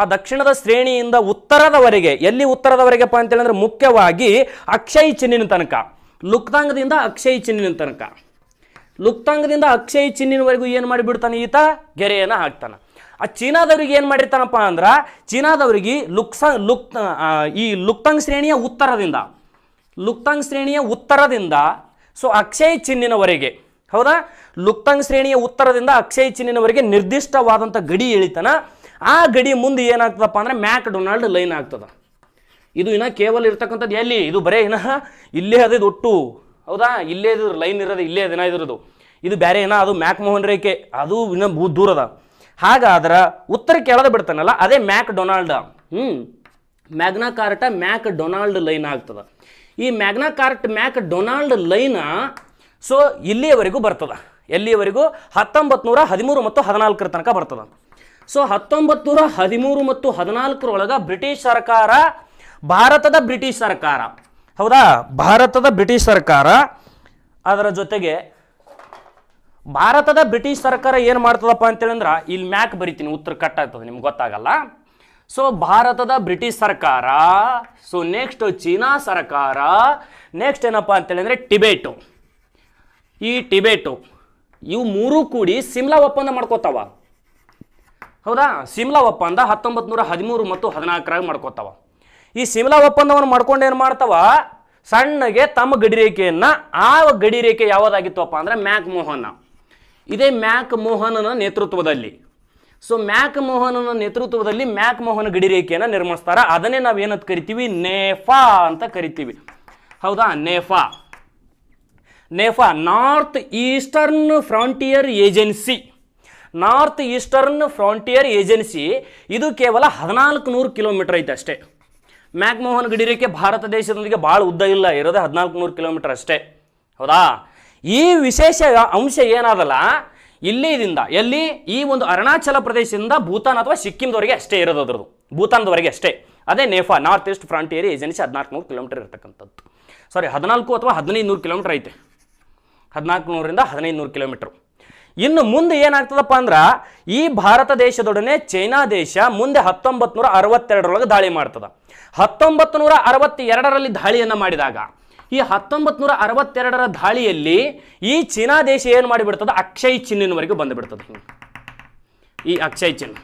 Speaker 2: ಆ ದಕ್ಷಿಣದ ಶ್ರೇಣಿಯಿಂದ ಉತ್ತರದವರೆಗೆ ಎಲ್ಲಿ ಉತ್ತರದವರೆಗೆಪ್ಪ ಅಂತೇಳಿದ್ರೆ ಮುಖ್ಯವಾಗಿ ಅಕ್ಷಯ ಚಿನ್ನಿನ ತನಕ ಲುಪ್ತಾಂಗದಿಂದ ಅಕ್ಷಯ ಚಿನ್ನಿನ ತನಕ ಲುಪ್ತಾಂಗದಿಂದ ಅಕ್ಷಯ ಚಿನ್ನಿನವರೆಗೂ ಏನು ಮಾಡಿಬಿಡ್ತಾನೆ ಈತ ಗೆರೆಯನ್ನು ಹಾಕ್ತಾನೆ ಆ ಚೀನಾದವ್ರಿಗೆ ಏನು ಮಾಡಿರ್ತಾನಪ್ಪ ಅಂದ್ರೆ ಚೀನಾದವ್ರಿಗೆ ಲುಕ್ಸಾ ಲುಕ್ ಈ ಲುಕ್ತಾಂಗ ಶ್ರೇಣಿಯ ಉತ್ತರದಿಂದ ಲುಕ್ತಾಂಗ್ ಶ್ರೇಣಿಯ ಉತ್ತರದಿಂದ ಸೊ ಅಕ್ಷಯ ಚಿನ್ನಿನವರೆಗೆ ಹೌದಾ ಲುಕ್ತಾಂಗ್ ಶ್ರೇಣಿಯ ಉತ್ತರದಿಂದ ಅಕ್ಷಯ ಚಿನ್ನಿನವರೆಗೆ ನಿರ್ದಿಷ್ಟವಾದಂಥ ಗಡಿ ಇಳಿತನ ಆ ಗಡಿ ಮುಂದೆ ಏನಾಗ್ತದಪ್ಪ ಅಂದರೆ ಮ್ಯಾಕ್ ಡೊನಾಲ್ಡ್ ಲೈನ್ ಆಗ್ತದ ಇದು ಇನ್ನ ಕೇವಲ ಇರ್ತಕ್ಕಂಥದ್ದು ಎಲ್ಲಿ ಇದು ಬರೇ ಏನ ಇಲ್ಲೇ ಅದಿದು ಒಟ್ಟು ಹೌದಾ ಇಲ್ಲೇ ಇದ್ರ ಲೈನ್ ಇರೋದು ಇಲ್ಲೇ ಅದೇನ ಇರೋದು ಇದು ಬೇರೆ ಏನ ಅದು ಮ್ಯಾಕ್ ಮೋಹನ್ ರೇಖೆ ಅದು ಇನ್ನೂ ದೂರದ ಹಾಗಾದ್ರೆ ಉತ್ತರ ಕೆಳದ ಬಿಡ್ತಾನಲ್ಲ ಅದೇ ಮ್ಯಾಕ್ ಡೊನಾಲ್ಡ್ ಹ್ಞೂ Macartney MacDonald line ಆಗ್ತದೆ ಈ Macartney MacDonald line so ಇಲ್ಲಿಯವರೆಗೂ ಬರ್ತದ ಎಲ್ಲಿಯವರೆಗೂ ಹತ್ತೊಂಬತ್ತು ನೂರ ಹದಿಮೂರು ಮತ್ತು ಹದಿನಾಲ್ಕರ ತನಕ ಬರ್ತದ ಸೊ ಹತ್ತೊಂಬತ್ತು ನೂರ ಹದಿಮೂರು ಮತ್ತು ಹದಿನಾಲ್ಕರೊಳಗೆ ಬ್ರಿಟಿಷ್ ಸರ್ಕಾರ ಭಾರತದ ಬ್ರಿಟಿಷ್ ಸರ್ಕಾರ ಹೌದಾ ಭಾರತದ ಬ್ರಿಟಿಷ್ ಸರ್ಕಾರ ಅದರ ಜೊತೆಗೆ ಭಾರತದ ಬ್ರಿಟಿಷ್ ಸರ್ಕಾರ ಏನು ಮಾಡ್ತದಪ್ಪ ಅಂತ ಅಂದ್ರೆ ಇಲ್ಲಿ ಮ್ಯಾಕ್ ಬರಿತೀನಿ ಉತ್ತರ ಕಟ್ ಆಗ್ತದೆ ನಿಮ್ಗೆ ಗೊತ್ತಾಗಲ್ಲ ಸೊ ಭಾರತದ ಬ್ರಿಟಿಷ್ ಸರ್ಕಾರ ಸೊ ನೆಕ್ಸ್ಟ್ ಚೀನಾ ಸರ್ಕಾರ ನೆಕ್ಸ್ಟ್ ಏನಪ್ಪ ಹೇಳಿದ್ರೆ ಟಿಬೇಟು ಈ ಟಿಬೇಟು ಇವು ಮೂರು ಕೂಡಿ ಸಿಮ್ಲಾ ಒಪ್ಪಂದ ಮಾಡ್ಕೋತಾವ ಹೌದಾ ಸಿಮ್ಲಾ ಒಪ್ಪಂದ ಹತ್ತೊಂಬತ್ತು ನೂರ ಹದಿಮೂರು ಮತ್ತು ಹದಿನಾಲ್ಕರಾಗ ಮಾಡ್ಕೋತಾವ ಈ ಸಿಮ್ಲಾ ಒಪ್ಪಂದವನ್ನು ಮಾಡ್ಕೊಂಡು ಏನು ಮಾಡ್ತಾವ ಸಣ್ಣಗೆ ತಮ್ಮ ಗಡಿ ಆ ಗಡಿ ರೇಖೆ ಅಪ್ಪ ಅಂದ್ರೆ ಮ್ಯಾಕ್ ಮೋಹನ ಇದೇ ಮ್ಯಾಕ್ ಮೋಹನನ ನೇತೃತ್ವದಲ್ಲಿ ಸೊ ಮ್ಯಾಕ್ ಮೋಹನನ ನೇತೃತ್ವದಲ್ಲಿ ಮ್ಯಾಕ್ ಮೋಹನ ಗಡಿರೇಖೆಯನ್ನು ನಿರ್ಮಿಸ್ತಾರೆ ಅದನ್ನೇ ನಾವು ಏನಂತ ಕರಿತೀವಿ ನೇಫಾ ಅಂತ ಕರಿತೀವಿ ಹೌದಾ NEFA NEFA North Eastern Frontier Agency North Eastern Frontier Agency ಇದು ಕೇವಲ ಹದಿನಾಲ್ಕು ನೂರು ಕಿಲೋಮೀಟರ್ ಐತೆ ಅಷ್ಟೇ ಮ್ಯಾಕ್ ಮ್ಯಾಕ್ಮೋಹನ್ ಗಡಿರೇಖೆ ಭಾರತ ದೇಶದೊಂದಿಗೆ ಭಾಳ ಉದ್ದ ಇಲ್ಲ ಇರೋದೇ ಹದಿನಾಲ್ಕು ನೂರು ಕಿಲೋಮೀಟರ್ ಅಷ್ಟೇ ಹೌದಾ ಈ ವಿಶೇಷ ಅಂಶ ಏನಾದಲ್ಲ ಇಲ್ಲಿದಿಂದ ಎಲ್ಲಿ ಈ ಒಂದು ಅರುಣಾಚಲ ಪ್ರದೇಶದಿಂದ ಭೂತಾನ್ ಅಥವಾ ಸಿಕ್ಕಿಂದವರೆಗೆ ಅಷ್ಟೇ ಇರೋದು ಅದ್ರದ್ದು ಭೂತಾನ್ದವರೆಗೆ ಅಷ್ಟೇ ಅದೇ NEFA North East Frontier Agency ಹದಿನಾಲ್ಕು ನೂರು ಕಿಲೋಮೀಟರ್ ಇರ್ತಕ್ಕಂಥದ್ದು ಸಾರಿ ಹದಿನಾಲ್ಕು ಅಥವಾ ಹದಿನೈದು ನೂರು ಕಿಲೋಮೀಟರ್ ಐತೆ ಹದಿನಾಲ್ಕು ನೂರಿಂದ ಹದಿನೈದು ನೂರು ಕಿಲೋಮೀಟರ್ ಇನ್ನು ಮುಂದೆ ಏನಾಗ್ತದಪ್ಪ ಅಂದ್ರೆ ಈ ಭಾರತ ದೇಶದೊಡನೆ ಚೈನಾ ದೇಶ ಮುಂದೆ ಹತ್ತೊಂಬತ್ತು ನೂರ ಅರವತ್ತೆರಡರೊಳಗೆ ದಾಳಿ ಮಾಡ್ತದೆ ಹತ್ತೊಂಬತ್ತು ನೂರ ಅರವತ್ತೆರಡರಲ್ಲಿ ದಾಳಿಯನ್ನು ಮಾಡಿದಾಗ ಈ ಹತ್ತೊಂಬತ್ತು ನೂರ ಅರವತ್ತೆರಡರ ದಾಳಿಯಲ್ಲಿ ಈ ಚೀನಾ ದೇಶ ಏನು ಮಾಡಿಬಿಡ್ತದೆ ಅಕ್ಷಯ್ ಬಂದು ಬಂದುಬಿಡ್ತದೆ ಈ ಅಕ್ಷಯ್ ಚಿನ್ನ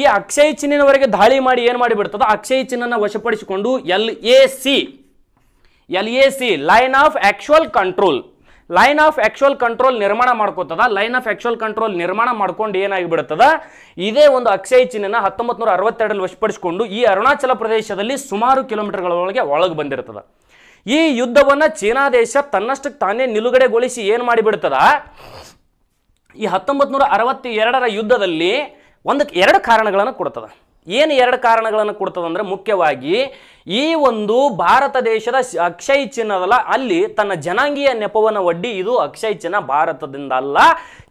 Speaker 2: ಈ ಅಕ್ಷಯ್ ಚಿನ್ನಿನವರೆಗೆ ದಾಳಿ ಮಾಡಿ ಏನು ಮಾಡಿಬಿಡ್ತದೆ ಅಕ್ಷಯ್ ಚಿನ್ನ ವಶಪಡಿಸಿಕೊಂಡು L A C L A C line of actual control line of actual control ನಿರ್ಮಾಣ ಮಾಡ್ಕೋತದ ಲೈನ್ ಆಫ್ ಆಕ್ಚುಯಲ್ ಕಂಟ್ರೋಲ್ ನಿರ್ಮಾಣ ಮಾಡ್ಕೊಂಡು ಏನಾಗಿಬಿಡ್ತದ ಇದೇ ಒಂದು ಅಕ್ಷಯ ಚಿಹ್ನೆನ ಹತ್ತೊಂಬತ್ತು ನೂರ ಅರವತ್ತೆರಡರಲ್ಲಿ ವಶಪಡಿಸಿಕೊಂಡು ಈ ಅರುಣಾಚಲ ಪ್ರದೇಶದಲ್ಲಿ ಸುಮಾರು ಕಿಲೋಮೀಟರ್ಗಳೊಳಗೆ ಒಳಗೆ ಬಂದಿರ್ತದೆ ಈ ಯುದ್ಧವನ್ನು ಚೀನಾ ದೇಶ ತನ್ನಷ್ಟಕ್ಕೆ ತಾನೇ ನಿಲುಗಡೆಗೊಳಿಸಿ ಏನು ಮಾಡಿಬಿಡ್ತದ ಈ ಹತ್ತೊಂಬತ್ತು ನೂರ ಅರವತ್ತೆರಡರ ಯುದ್ಧದಲ್ಲಿ ಒಂದು ಎರಡು ಕಾರಣಗಳನ್ನು ಕೊಡ್ತದೆ ಏನು ಎರಡು ಕಾರಣಗಳನ್ನು ಕೊಡ್ತದಂದ್ರೆ ಮುಖ್ಯವಾಗಿ ಈ ಒಂದು ಭಾರತ ದೇಶದ ಅಕ್ಷಯ ಚಿನ್ನದಲ್ಲ ಅಲ್ಲಿ ತನ್ನ ಜನಾಂಗೀಯ ನೆಪವನ್ನು ಒಡ್ಡಿ ಇದು ಅಕ್ಷಯ ಚಿನ್ನ ಭಾರತದಿಂದ ಅಲ್ಲ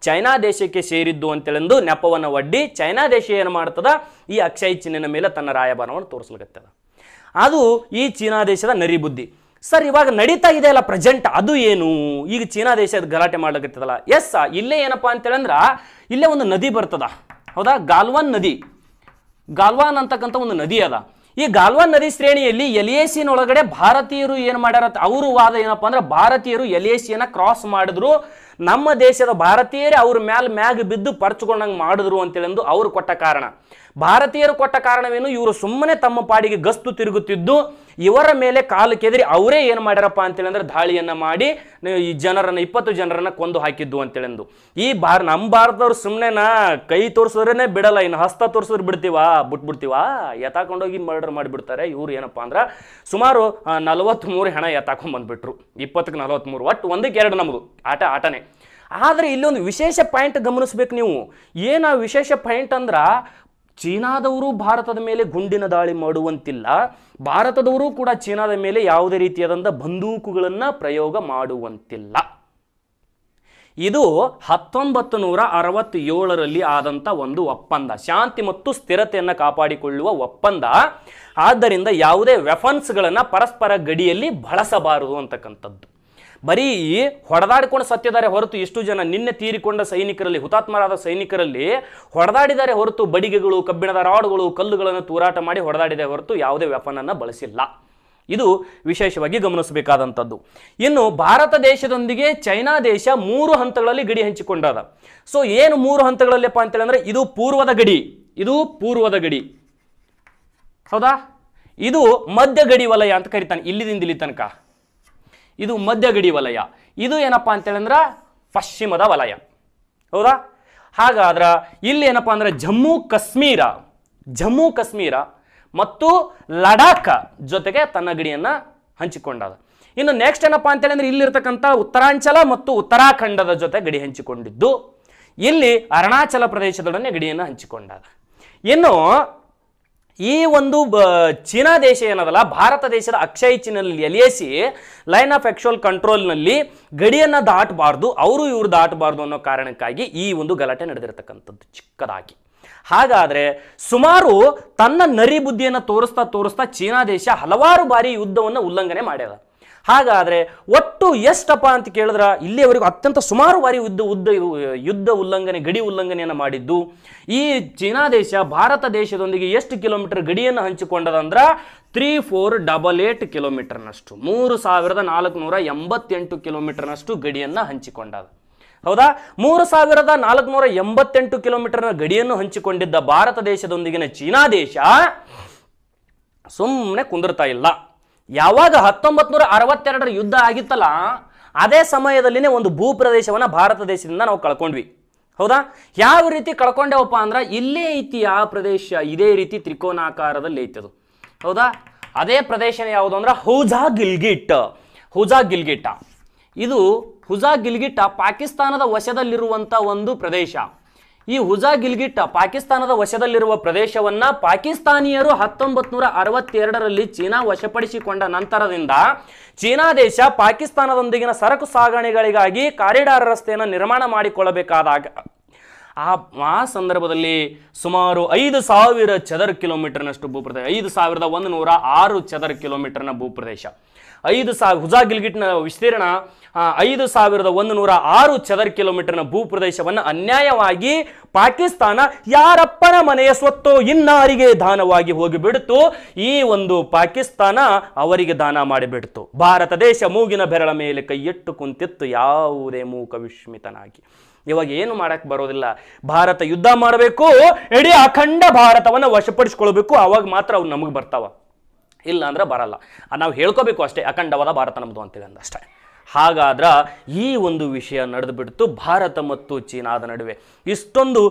Speaker 2: ಚೈನಾ ದೇಶಕ್ಕೆ ಸೇರಿದ್ದು ಅಂತೇಳೆಂದು ನೆಪವನ್ನು ಒಡ್ಡಿ ಚೈನಾ ದೇಶ ಏನು ಮಾಡ್ತದ ಈ ಅಕ್ಷಯ ಚಿನ್ನನ ಮೇಲೆ ತನ್ನ ರಾಯಭಾರವನ್ನು ತೋರಿಸ್ಲಿಕ್ಕತ್ತದ ಅದು ಈ ಚೀನಾ ದೇಶದ ನರಿಬುದ್ಧಿ ಸರ್ ಇವಾಗ ನಡೀತಾ ಇದೆ ಅಲ್ಲ ಪ್ರೆಸೆಂಟ್ ಅದು ಏನು ಈಗ ಚೀನಾ ದೇಶದ ಗಲಾಟೆ ಮಾಡ್ಲಿಕ್ಕೆ ಎಸ್ ಇಲ್ಲೇ ಏನಪ್ಪಾ ಅಂತೇಳಂದ್ರ ಇಲ್ಲೇ ಒಂದು ನದಿ ಬರ್ತದ ಹೌದಾ ಗಾಲ್ವಾನ್ ನದಿ ಗಾಲ್ವಾನ್ ಅಂತಕ್ಕಂಥ ಒಂದು ನದಿ ಅದ ಈ ಗಾಲ್ವಾನ್ ನದಿ ಶ್ರೇಣಿಯಲ್ಲಿ ಎಲಿಯೇಸಿನ ಒಳಗಡೆ ಭಾರತೀಯರು ಏನು ಮಾಡ್ಯಾರ ಅವರು ವಾದ ಏನಪ್ಪ ಅಂದ್ರೆ ಭಾರತೀಯರು ಎಲಿಯೇಸಿಯನ್ನ ಕ್ರಾಸ್ ಮಾಡಿದ್ರು ನಮ್ಮ ದೇಶದ ಭಾರತೀಯರೇ ಅವ್ರ ಮ್ಯಾಲ ಮ್ಯಾಗ ಬಿದ್ದು ಪರ್ಚ್ಕೊಂಡಂಗೆ ಮಾಡಿದ್ರು ಅಂತೇಳಿ ಅವರು ಕೊಟ್ಟ ಕಾರಣ ಭಾರತೀಯರು ಕೊಟ್ಟ ಕಾರಣವೇನು ಇವರು ಸುಮ್ಮನೆ ತಮ್ಮ ಪಾಡಿಗೆ ಗಸ್ತು ತಿರುಗುತ್ತಿದ್ದು ಇವರ ಮೇಲೆ ಕಾಲು ಕೆದರಿ ಅವರೇ ಏನು ಮಾಡ್ಯಾರಪ್ಪ ಅಂತೇಳಿ ಅಂದ್ರೆ ದಾಳಿಯನ್ನು ಮಾಡಿ ಈ ಜನರನ್ನು ಇಪ್ಪತ್ತು ಜನರನ್ನು ಕೊಂದು ಹಾಕಿದ್ದು ಅಂದು ಈ ಭಾರ ನಮ್ಮ ಭಾರತದವ್ರು ಸುಮ್ಮನೆನಾ ಕೈ ತೋರಿಸಿದ್ರೇ ಬಿಡಲ್ಲ ಇನ್ನು ಹಸ್ತ ತೋರಿಸಿದ್ರೆ ಬಿಡ್ತೀವ ಬಿಟ್ಬಿಡ್ತೀವಾ ಎತ್ತಾಕೊಂಡೋಗಿ ಮರ್ಡರ್ ಮಾಡಿಬಿಡ್ತಾರೆ ಇವ್ರು ಏನಪ್ಪ ಅಂದ್ರೆ ಸುಮಾರು ಮೂರು ಹೆಣ ಎತ್ತಾಕೊಂಡು ಬಂದುಬಿಟ್ರು ಇಪ್ಪತ್ತಕ್ಕೆ ನಲವತ್ತ್ಮೂರು ಒಟ್ಟು ಒಂದಕ್ಕೆ ಎರಡು ನಮ್ಮದು ಆಟ ಆಟನೇ ಆದರೆ ಇಲ್ಲೊಂದು ವಿಶೇಷ ಪಾಯಿಂಟ್ ಗಮನಿಸ್ಬೇಕು ನೀವು ಏನು ವಿಶೇಷ ಪಾಯಿಂಟ್ ಅಂದ್ರೆ ಚೀನಾದವರು ಭಾರತದ ಮೇಲೆ ಗುಂಡಿನ ದಾಳಿ ಮಾಡುವಂತಿಲ್ಲ ಭಾರತದವರು ಕೂಡ ಚೀನಾದ ಮೇಲೆ ಯಾವುದೇ ರೀತಿಯಾದಂಥ ಬಂದೂಕುಗಳನ್ನು ಪ್ರಯೋಗ ಮಾಡುವಂತಿಲ್ಲ ಇದು ಹತ್ತೊಂಬತ್ತು ನೂರ ಅರವತ್ತೇಳರಲ್ಲಿ ಆದಂಥ ಒಂದು ಒಪ್ಪಂದ ಶಾಂತಿ ಮತ್ತು ಸ್ಥಿರತೆಯನ್ನು ಕಾಪಾಡಿಕೊಳ್ಳುವ ಒಪ್ಪಂದ ಆದ್ದರಿಂದ ಯಾವುದೇ ವೆಫನ್ಸ್ಗಳನ್ನು ಪರಸ್ಪರ ಗಡಿಯಲ್ಲಿ ಬಳಸಬಾರದು ಅಂತಕ್ಕಂಥದ್ದು ಬರೀ ಹೊಡೆದಾಡಿಕೊಂಡು ಸತ್ತಿದ್ದಾರೆ ಹೊರತು ಎಷ್ಟು ಜನ ನಿನ್ನೆ ತೀರಿಕೊಂಡ ಸೈನಿಕರಲ್ಲಿ ಹುತಾತ್ಮರಾದ ಸೈನಿಕರಲ್ಲಿ ಹೊಡೆದಾಡಿದರೆ ಹೊರತು ಬಡಿಗೆಗಳು ಕಬ್ಬಿಣದ ರಾಡುಗಳು ಕಲ್ಲುಗಳನ್ನು ತೂರಾಟ ಮಾಡಿ ಹೊಡೆದಾಡಿದೆ ಹೊರತು ಯಾವುದೇ ವ್ಯಾಪನನ್ನು ಬಳಸಿಲ್ಲ ಇದು ವಿಶೇಷವಾಗಿ ಗಮನಿಸಬೇಕಾದಂಥದ್ದು ಇನ್ನು ಭಾರತ ದೇಶದೊಂದಿಗೆ ಚೈನಾ ದೇಶ ಮೂರು ಹಂತಗಳಲ್ಲಿ ಗಡಿ ಹಂಚಿಕೊಂಡದ ಸೊ ಏನು ಮೂರು ಹಂತಗಳಲ್ಲಪ್ಪ ಅಂತೇಳಂದ್ರೆ ಇದು ಪೂರ್ವದ ಗಡಿ ಇದು ಪೂರ್ವದ ಗಡಿ ಹೌದಾ ಇದು ಮಧ್ಯ ಗಡಿ ವಲಯ ಅಂತ ಕರಿತಾನೆ ಇಲ್ಲಿದಿಂದ ಇಲ್ಲಿ ತನಕ ಇದು ಮಧ್ಯ ಗಡಿ ವಲಯ ಇದು ಏನಪ್ಪಾ ಅಂತೇಳಂದ್ರೆ ಪಶ್ಚಿಮದ ವಲಯ ಹೌದಾ ಹಾಗಾದ್ರೆ ಇಲ್ಲಿ ಏನಪ್ಪಾ ಅಂದ್ರೆ ಜಮ್ಮು ಕಾಶ್ಮೀರ ಜಮ್ಮು ಕಾಶ್ಮೀರ ಮತ್ತು ಲಡಾಖ್ ಜೊತೆಗೆ ತನ್ನ ಗಡಿಯನ್ನು ಹಂಚಿಕೊಂಡದ ಇನ್ನು ನೆಕ್ಸ್ಟ್ ಏನಪ್ಪಾ ಅಂತೇಳಿದ್ರೆ ಇಲ್ಲಿರ್ತಕ್ಕಂಥ ಉತ್ತರಾಂಚಲ ಮತ್ತು ಉತ್ತರಾಖಂಡದ ಜೊತೆ ಗಡಿ ಹಂಚಿಕೊಂಡಿದ್ದು ಇಲ್ಲಿ ಅರುಣಾಚಲ ಪ್ರದೇಶದೊಡನೆ ಗಡಿಯನ್ನು ಹಂಚಿಕೊಂಡಾಗ ಇನ್ನು ಈ ಒಂದು ಬ ಚೀನಾ ದೇಶ ಏನದಲ್ಲ ಭಾರತ ದೇಶದ ಅಕ್ಷಯ ಚೀನಲ್ಲಿ ಎಲೆಸಿ ಲೈನ್ ಆಫ್ ಕಂಟ್ರೋಲ್ ಕಂಟ್ರೋಲ್ನಲ್ಲಿ ಗಡಿಯನ್ನು ದಾಟಬಾರ್ದು ಅವರು ಇವರು ದಾಟಬಾರ್ದು ಅನ್ನೋ ಕಾರಣಕ್ಕಾಗಿ ಈ ಒಂದು ಗಲಾಟೆ ನಡೆದಿರತಕ್ಕಂಥದ್ದು ಚಿಕ್ಕದಾಗಿ ಹಾಗಾದರೆ ಸುಮಾರು ತನ್ನ ನರಿ ಬುದ್ಧಿಯನ್ನು ತೋರಿಸ್ತಾ ತೋರಿಸ್ತಾ ಚೀನಾ ದೇಶ ಹಲವಾರು ಬಾರಿ ಯುದ್ಧವನ್ನು ಉಲ್ಲಂಘನೆ ಮಾಡ್ಯದ ಹಾಗಾದರೆ ಒಟ್ಟು ಎಷ್ಟಪ್ಪ ಅಂತ ಕೇಳಿದ್ರೆ ಇಲ್ಲಿಯವರೆಗೂ ಅತ್ಯಂತ ಸುಮಾರು ಬಾರಿ ಯುದ್ಧ ಉದ್ದ ಯುದ್ಧ ಉಲ್ಲಂಘನೆ ಗಡಿ ಉಲ್ಲಂಘನೆಯನ್ನು ಮಾಡಿದ್ದು ಈ ಚೀನಾ ದೇಶ ಭಾರತ ದೇಶದೊಂದಿಗೆ ಎಷ್ಟು ಕಿಲೋಮೀಟರ್ ಗಡಿಯನ್ನು ಹಂಚಿಕೊಂಡದಂದ್ರೆ ತ್ರೀ ಫೋರ್ ಡಬಲ್ ಏಟ್ ಕಿಲೋಮೀಟರ್ನಷ್ಟು ಮೂರು ಸಾವಿರದ ನಾಲ್ಕುನೂರ ಎಂಬತ್ತೆಂಟು ಕಿಲೋಮೀಟರ್ನಷ್ಟು ಗಡಿಯನ್ನು ಹಂಚಿಕೊಂಡದ ಹೌದಾ ಮೂರು ಸಾವಿರದ ನಾಲ್ಕುನೂರ ಎಂಬತ್ತೆಂಟು ಕಿಲೋಮೀಟರ್ನ ಗಡಿಯನ್ನು ಹಂಚಿಕೊಂಡಿದ್ದ ಭಾರತ ದೇಶದೊಂದಿಗಿನ ಚೀನಾ ದೇಶ ಸುಮ್ಮನೆ ಕುಂದಿರ್ತಾ ಇಲ್ಲ ಯಾವಾಗ ಹತ್ತೊಂಬತ್ತು ನೂರ ಅರವತ್ತೆರಡರ ಯುದ್ಧ ಆಗಿತ್ತಲ್ಲ ಅದೇ ಸಮಯದಲ್ಲಿನೇ ಒಂದು ಭೂಪ್ರದೇಶವನ್ನು ಭಾರತ ದೇಶದಿಂದ ನಾವು ಕಳ್ಕೊಂಡ್ವಿ ಹೌದಾ ಯಾವ ರೀತಿ ಕಳ್ಕೊಂಡೆವಪ್ಪ ಅಂದ್ರೆ ಇಲ್ಲೇ ಐತಿ ಆ ಪ್ರದೇಶ ಇದೇ ರೀತಿ ತ್ರಿಕೋನಾಕಾರದಲ್ಲಿ ಅದು ಹೌದಾ ಅದೇ ಪ್ರದೇಶ ಯಾವುದು ಅಂದ್ರೆ ಹುಜಾ ಗಿಲ್ಗಿಟ್ ಹುಜಾ ಗಿಲ್ಗಿಟ್ಟ ಇದು ಹುಜಾ ಗಿಲ್ಗಿಟ್ಟ ಪಾಕಿಸ್ತಾನದ ವಶದಲ್ಲಿರುವಂಥ ಒಂದು ಪ್ರದೇಶ ಈ ಹುಜಾ ಗಿಲ್ಗಿಟ್ಟ ಪಾಕಿಸ್ತಾನದ ವಶದಲ್ಲಿರುವ ಪ್ರದೇಶವನ್ನ ಪಾಕಿಸ್ತಾನಿಯರು ಹತ್ತೊಂಬತ್ ನೂರ ಅರವತ್ತೆರಡರಲ್ಲಿ ಚೀನಾ ವಶಪಡಿಸಿಕೊಂಡ ನಂತರದಿಂದ ಚೀನಾ ದೇಶ ಪಾಕಿಸ್ತಾನದೊಂದಿಗಿನ ಸರಕು ಸಾಗಣೆಗಳಿಗಾಗಿ ಕಾರಿಡಾರ್ ರಸ್ತೆಯನ್ನು ನಿರ್ಮಾಣ ಮಾಡಿಕೊಳ್ಳಬೇಕಾದಾಗ ಆ ಆ ಸಂದರ್ಭದಲ್ಲಿ ಸುಮಾರು ಐದು ಸಾವಿರ ಚದರ ಕಿಲೋಮೀಟರ್ನಷ್ಟು ಭೂಪ್ರದೇಶ ಐದು ಸಾವಿರದ ಒಂದು ನೂರ ಆರು ಚದರ ಕಿಲೋಮೀಟರ್ನ ಭೂಪ್ರದೇಶ ಐದು ಸಾವಿರ ಹುಜಾ ಗಿಲ್ಗಿಟ್ನ ವಿಸ್ತೀರ್ಣ ಐದು ಸಾವಿರದ ಒಂದು ನೂರ ಆರು ಚದರ್ ಕಿಲೋಮೀಟರ್ನ ಭೂಪ್ರದೇಶವನ್ನು ಅನ್ಯಾಯವಾಗಿ ಪಾಕಿಸ್ತಾನ ಯಾರಪ್ಪನ ಮನೆಯ ಸ್ವತ್ತು ಇನ್ನಾರಿಗೆ ದಾನವಾಗಿ ಹೋಗಿಬಿಡ್ತು ಈ ಒಂದು ಪಾಕಿಸ್ತಾನ ಅವರಿಗೆ ದಾನ ಮಾಡಿಬಿಡ್ತು ಭಾರತ ದೇಶ ಮೂಗಿನ ಬೆರಳ ಮೇಲೆ ಕೈಯಿಟ್ಟು ಕುಂತಿತ್ತು ಯಾವುದೇ ಮೂಕ ವಿಸ್ಮಿತನಾಗಿ ಇವಾಗ ಏನು ಮಾಡಕ್ಕೆ ಬರೋದಿಲ್ಲ ಭಾರತ ಯುದ್ಧ ಮಾಡಬೇಕು ಇಡೀ ಅಖಂಡ ಭಾರತವನ್ನು ವಶಪಡಿಸ್ಕೊಳ್ಬೇಕು ಅವಾಗ ಮಾತ್ರ ಅವ್ರು ನಮಗೆ ಬರ್ತಾವ ಇಲ್ಲ ಅಂದ್ರೆ ಬರಲ್ಲ ನಾವು ಹೇಳ್ಕೋಬೇಕು ಅಷ್ಟೇ ಅಖಂಡವಾದ ಭಾರತ ನಮ್ಮದು ಅಂತೇಳಿ ಅಂದಷ್ಟೇ ಹಾಗಾದ್ರೆ ಈ ಒಂದು ವಿಷಯ ನಡೆದುಬಿಡ್ತು ಭಾರತ ಮತ್ತು ಚೀನಾದ ನಡುವೆ ಇಷ್ಟೊಂದು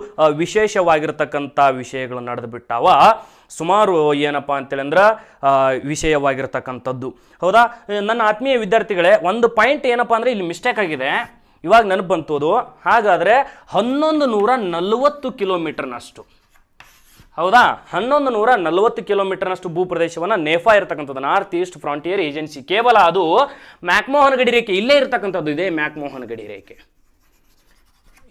Speaker 2: ವಿಶೇಷವಾಗಿರ್ತಕ್ಕಂಥ ವಿಷಯಗಳು ನಡೆದುಬಿಟ್ಟಾವ ಸುಮಾರು ಏನಪ್ಪ ಅಂತೇಳಿ ಅಂದ್ರೆ ವಿಷಯವಾಗಿರ್ತಕ್ಕಂಥದ್ದು ಹೌದಾ ನನ್ನ ಆತ್ಮೀಯ ವಿದ್ಯಾರ್ಥಿಗಳೇ ಒಂದು ಪಾಯಿಂಟ್ ಏನಪ್ಪ ಅಂದರೆ ಇಲ್ಲಿ ಮಿಸ್ಟೇಕ್ ಆಗಿದೆ ಇವಾಗ ನೆನಪು ಬಂತು ಅದು ಹಾಗಾದರೆ ಹನ್ನೊಂದು ನೂರ ನಲವತ್ತು ಕಿಲೋಮೀಟರ್ನಷ್ಟು ಹೌದಾ ಹನ್ನೊಂದು ನೂರ ನಲವತ್ತು ಕಿಲೋಮೀಟರ್ನಷ್ಟು ಭೂಪ್ರದೇಶವನ್ನು ನೇಫಾ ಇರತಕ್ಕಂಥದ್ದು ನಾರ್ತ್ ಈಸ್ಟ್ ಫ್ರಾಂಟಿಯರ್ ಏಜೆನ್ಸಿ ಕೇವಲ ಅದು ಮ್ಯಾಕ್ಮೋಹನ್ ಗಡಿ ರೇಖೆ ಇಲ್ಲೇ ಇರತಕ್ಕಂಥದ್ದು ಇದೇ ಮ್ಯಾಕ್ಮೋಹನ್ ಗಡಿ ರೇಖೆ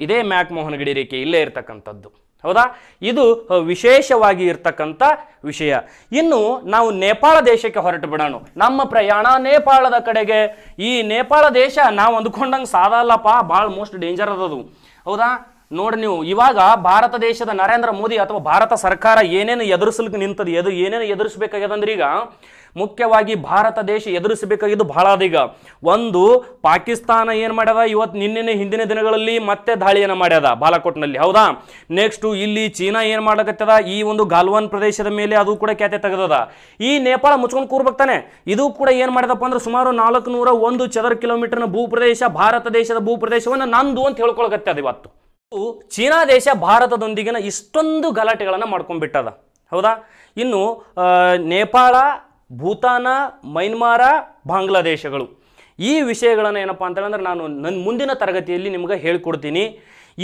Speaker 2: ಇದೇ ಮ್ಯಾಕ್ಮೋಹನ್ ಗಡಿ ರೇಖೆ ಇಲ್ಲೇ ಇರತಕ್ಕಂಥದ್ದು ಹೌದಾ ಇದು ವಿಶೇಷವಾಗಿ ಇರ್ತಕ್ಕಂಥ ವಿಷಯ ಇನ್ನು ನಾವು ನೇಪಾಳ ದೇಶಕ್ಕೆ ಹೊರಟು ಬಿಡೋಣ ನಮ್ಮ ಪ್ರಯಾಣ ನೇಪಾಳದ ಕಡೆಗೆ ಈ ನೇಪಾಳ ದೇಶ ನಾವು ಅಂದ್ಕೊಂಡಂಗೆ ಸಾಧಲ್ಲಪ್ಪ ಭಾಳ ಮೋಸ್ಟ್ ಡೇಂಜರ್ ಅದದು ಹೌದಾ ನೋಡಿ ನೀವು ಇವಾಗ ಭಾರತ ದೇಶದ ನರೇಂದ್ರ ಮೋದಿ ಅಥವಾ ಭಾರತ ಸರ್ಕಾರ ಏನೇನು ಎದುರಿಸಲಿಕ್ಕೆ ನಿಂತದ ಎದು ಏನೇನು ಎದುರಿಸಬೇಕಾಗ್ಯದಂದ್ರೆ ಈಗ ಮುಖ್ಯವಾಗಿ ಭಾರತ ದೇಶ ಎದುರಿಸಬೇಕಾಗಿದ್ದು ಬಹಳ ಅದೀಗ ಒಂದು ಪಾಕಿಸ್ತಾನ ಏನು ಮಾಡ್ಯದ ಇವತ್ತು ನಿನ್ನೆ ಹಿಂದಿನ ದಿನಗಳಲ್ಲಿ ಮತ್ತೆ ದಾಳಿಯನ್ನು ಮಾಡ್ಯದ ಬಾಲಕೋಟ್ನಲ್ಲಿ ಹೌದಾ ನೆಕ್ಸ್ಟು ಇಲ್ಲಿ ಚೀನಾ ಏನು ಮಾಡಕತ್ತದ ಈ ಒಂದು ಗಾಲ್ವಾನ್ ಪ್ರದೇಶದ ಮೇಲೆ ಅದು ಕೂಡ ಖ್ಯಾತೆ ತೆಗೆದದ ಈ ನೇಪಾಳ ಮುಚ್ಕೊಂಡು ಕೂರ್ಬೇಕಾನೆ ಇದು ಕೂಡ ಏನು ಮಾಡ್ಯದಪ್ಪ ಅಂದ್ರೆ ಸುಮಾರು ನಾಲ್ಕು ನೂರ ಒಂದು ಚದರ ಕಿಲೋಮೀಟರ್ನ ಭೂಪ್ರದೇಶ ಭಾರತ ದೇಶದ ಭೂಪ್ರದೇಶವನ್ನು ನಂದು ಅಂತ ಹೇಳ್ಕೊಳಕತ್ತದ ಇವತ್ತು ಚೀನಾ ದೇಶ ಭಾರತದೊಂದಿಗಿನ ಇಷ್ಟೊಂದು ಗಲಾಟೆಗಳನ್ನು ಮಾಡ್ಕೊಂಡ್ಬಿಟ್ಟದ ಹೌದಾ ಇನ್ನು ನೇಪಾಳ ಭೂತಾನ ಮೈನ್ಮಾರ ಬಾಂಗ್ಲಾದೇಶಗಳು ಈ ವಿಷಯಗಳನ್ನು ಏನಪ್ಪ ಅಂತೇಳಂದ್ರೆ ನಾನು ನನ್ನ ಮುಂದಿನ ತರಗತಿಯಲ್ಲಿ ನಿಮ್ಗೆ ಹೇಳ್ಕೊಡ್ತೀನಿ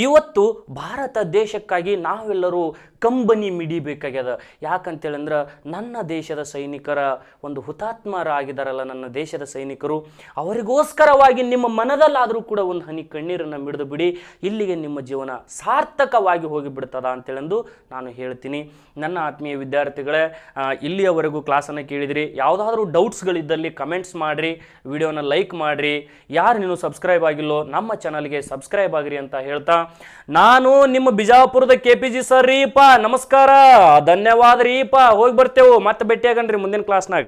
Speaker 2: ಇವತ್ತು ಭಾರತ ದೇಶಕ್ಕಾಗಿ ನಾವೆಲ್ಲರೂ ಕಂಬನಿ ಮಿಡಿಬೇಕಾಗ್ಯದ ಯಾಕಂತೇಳಂದ್ರೆ ನನ್ನ ದೇಶದ ಸೈನಿಕರ ಒಂದು ಹುತಾತ್ಮರಾಗಿದ್ದಾರಲ್ಲ ನನ್ನ ದೇಶದ ಸೈನಿಕರು ಅವರಿಗೋಸ್ಕರವಾಗಿ ನಿಮ್ಮ ಮನದಲ್ಲಾದರೂ ಕೂಡ ಒಂದು ಹನಿ ಕಣ್ಣೀರನ್ನು ಮಿಡಿದು ಬಿಡಿ ಇಲ್ಲಿಗೆ ನಿಮ್ಮ ಜೀವನ ಸಾರ್ಥಕವಾಗಿ ಹೋಗಿಬಿಡ್ತದ ಅಂತೇಳಂದು ನಾನು ಹೇಳ್ತೀನಿ ನನ್ನ ಆತ್ಮೀಯ ವಿದ್ಯಾರ್ಥಿಗಳೇ ಇಲ್ಲಿಯವರೆಗೂ ಕ್ಲಾಸನ್ನು ಕೇಳಿದಿರಿ ಯಾವುದಾದ್ರೂ ಡೌಟ್ಸ್ಗಳಿದ್ದಲ್ಲಿ ಕಮೆಂಟ್ಸ್ ಮಾಡಿರಿ ವಿಡಿಯೋನ ಲೈಕ್ ಮಾಡಿರಿ ಯಾರು ನೀನು ಸಬ್ಸ್ಕ್ರೈಬ್ ಆಗಿಲ್ಲೋ ನಮ್ಮ ಚಾನಲ್ಗೆ ಸಬ್ಸ್ಕ್ರೈಬ್ ಆಗಿರಿ ಅಂತ ಹೇಳ್ತಾ ನಾನು ನಿಮ್ಮ ಬಿಜಾಪುರದ ಕೆ ಪಿ ಜಿ ಸರ್ ರೀಪಾ ನಮಸ್ಕಾರ ಧನ್ಯವಾದ ರೀ ಹೋಗಿ ಬರ್ತೇವು ಮತ್ತೆ ಆಗನ್ರಿ ಮುಂದಿನ ಕ್ಲಾಸ್ನಾಗ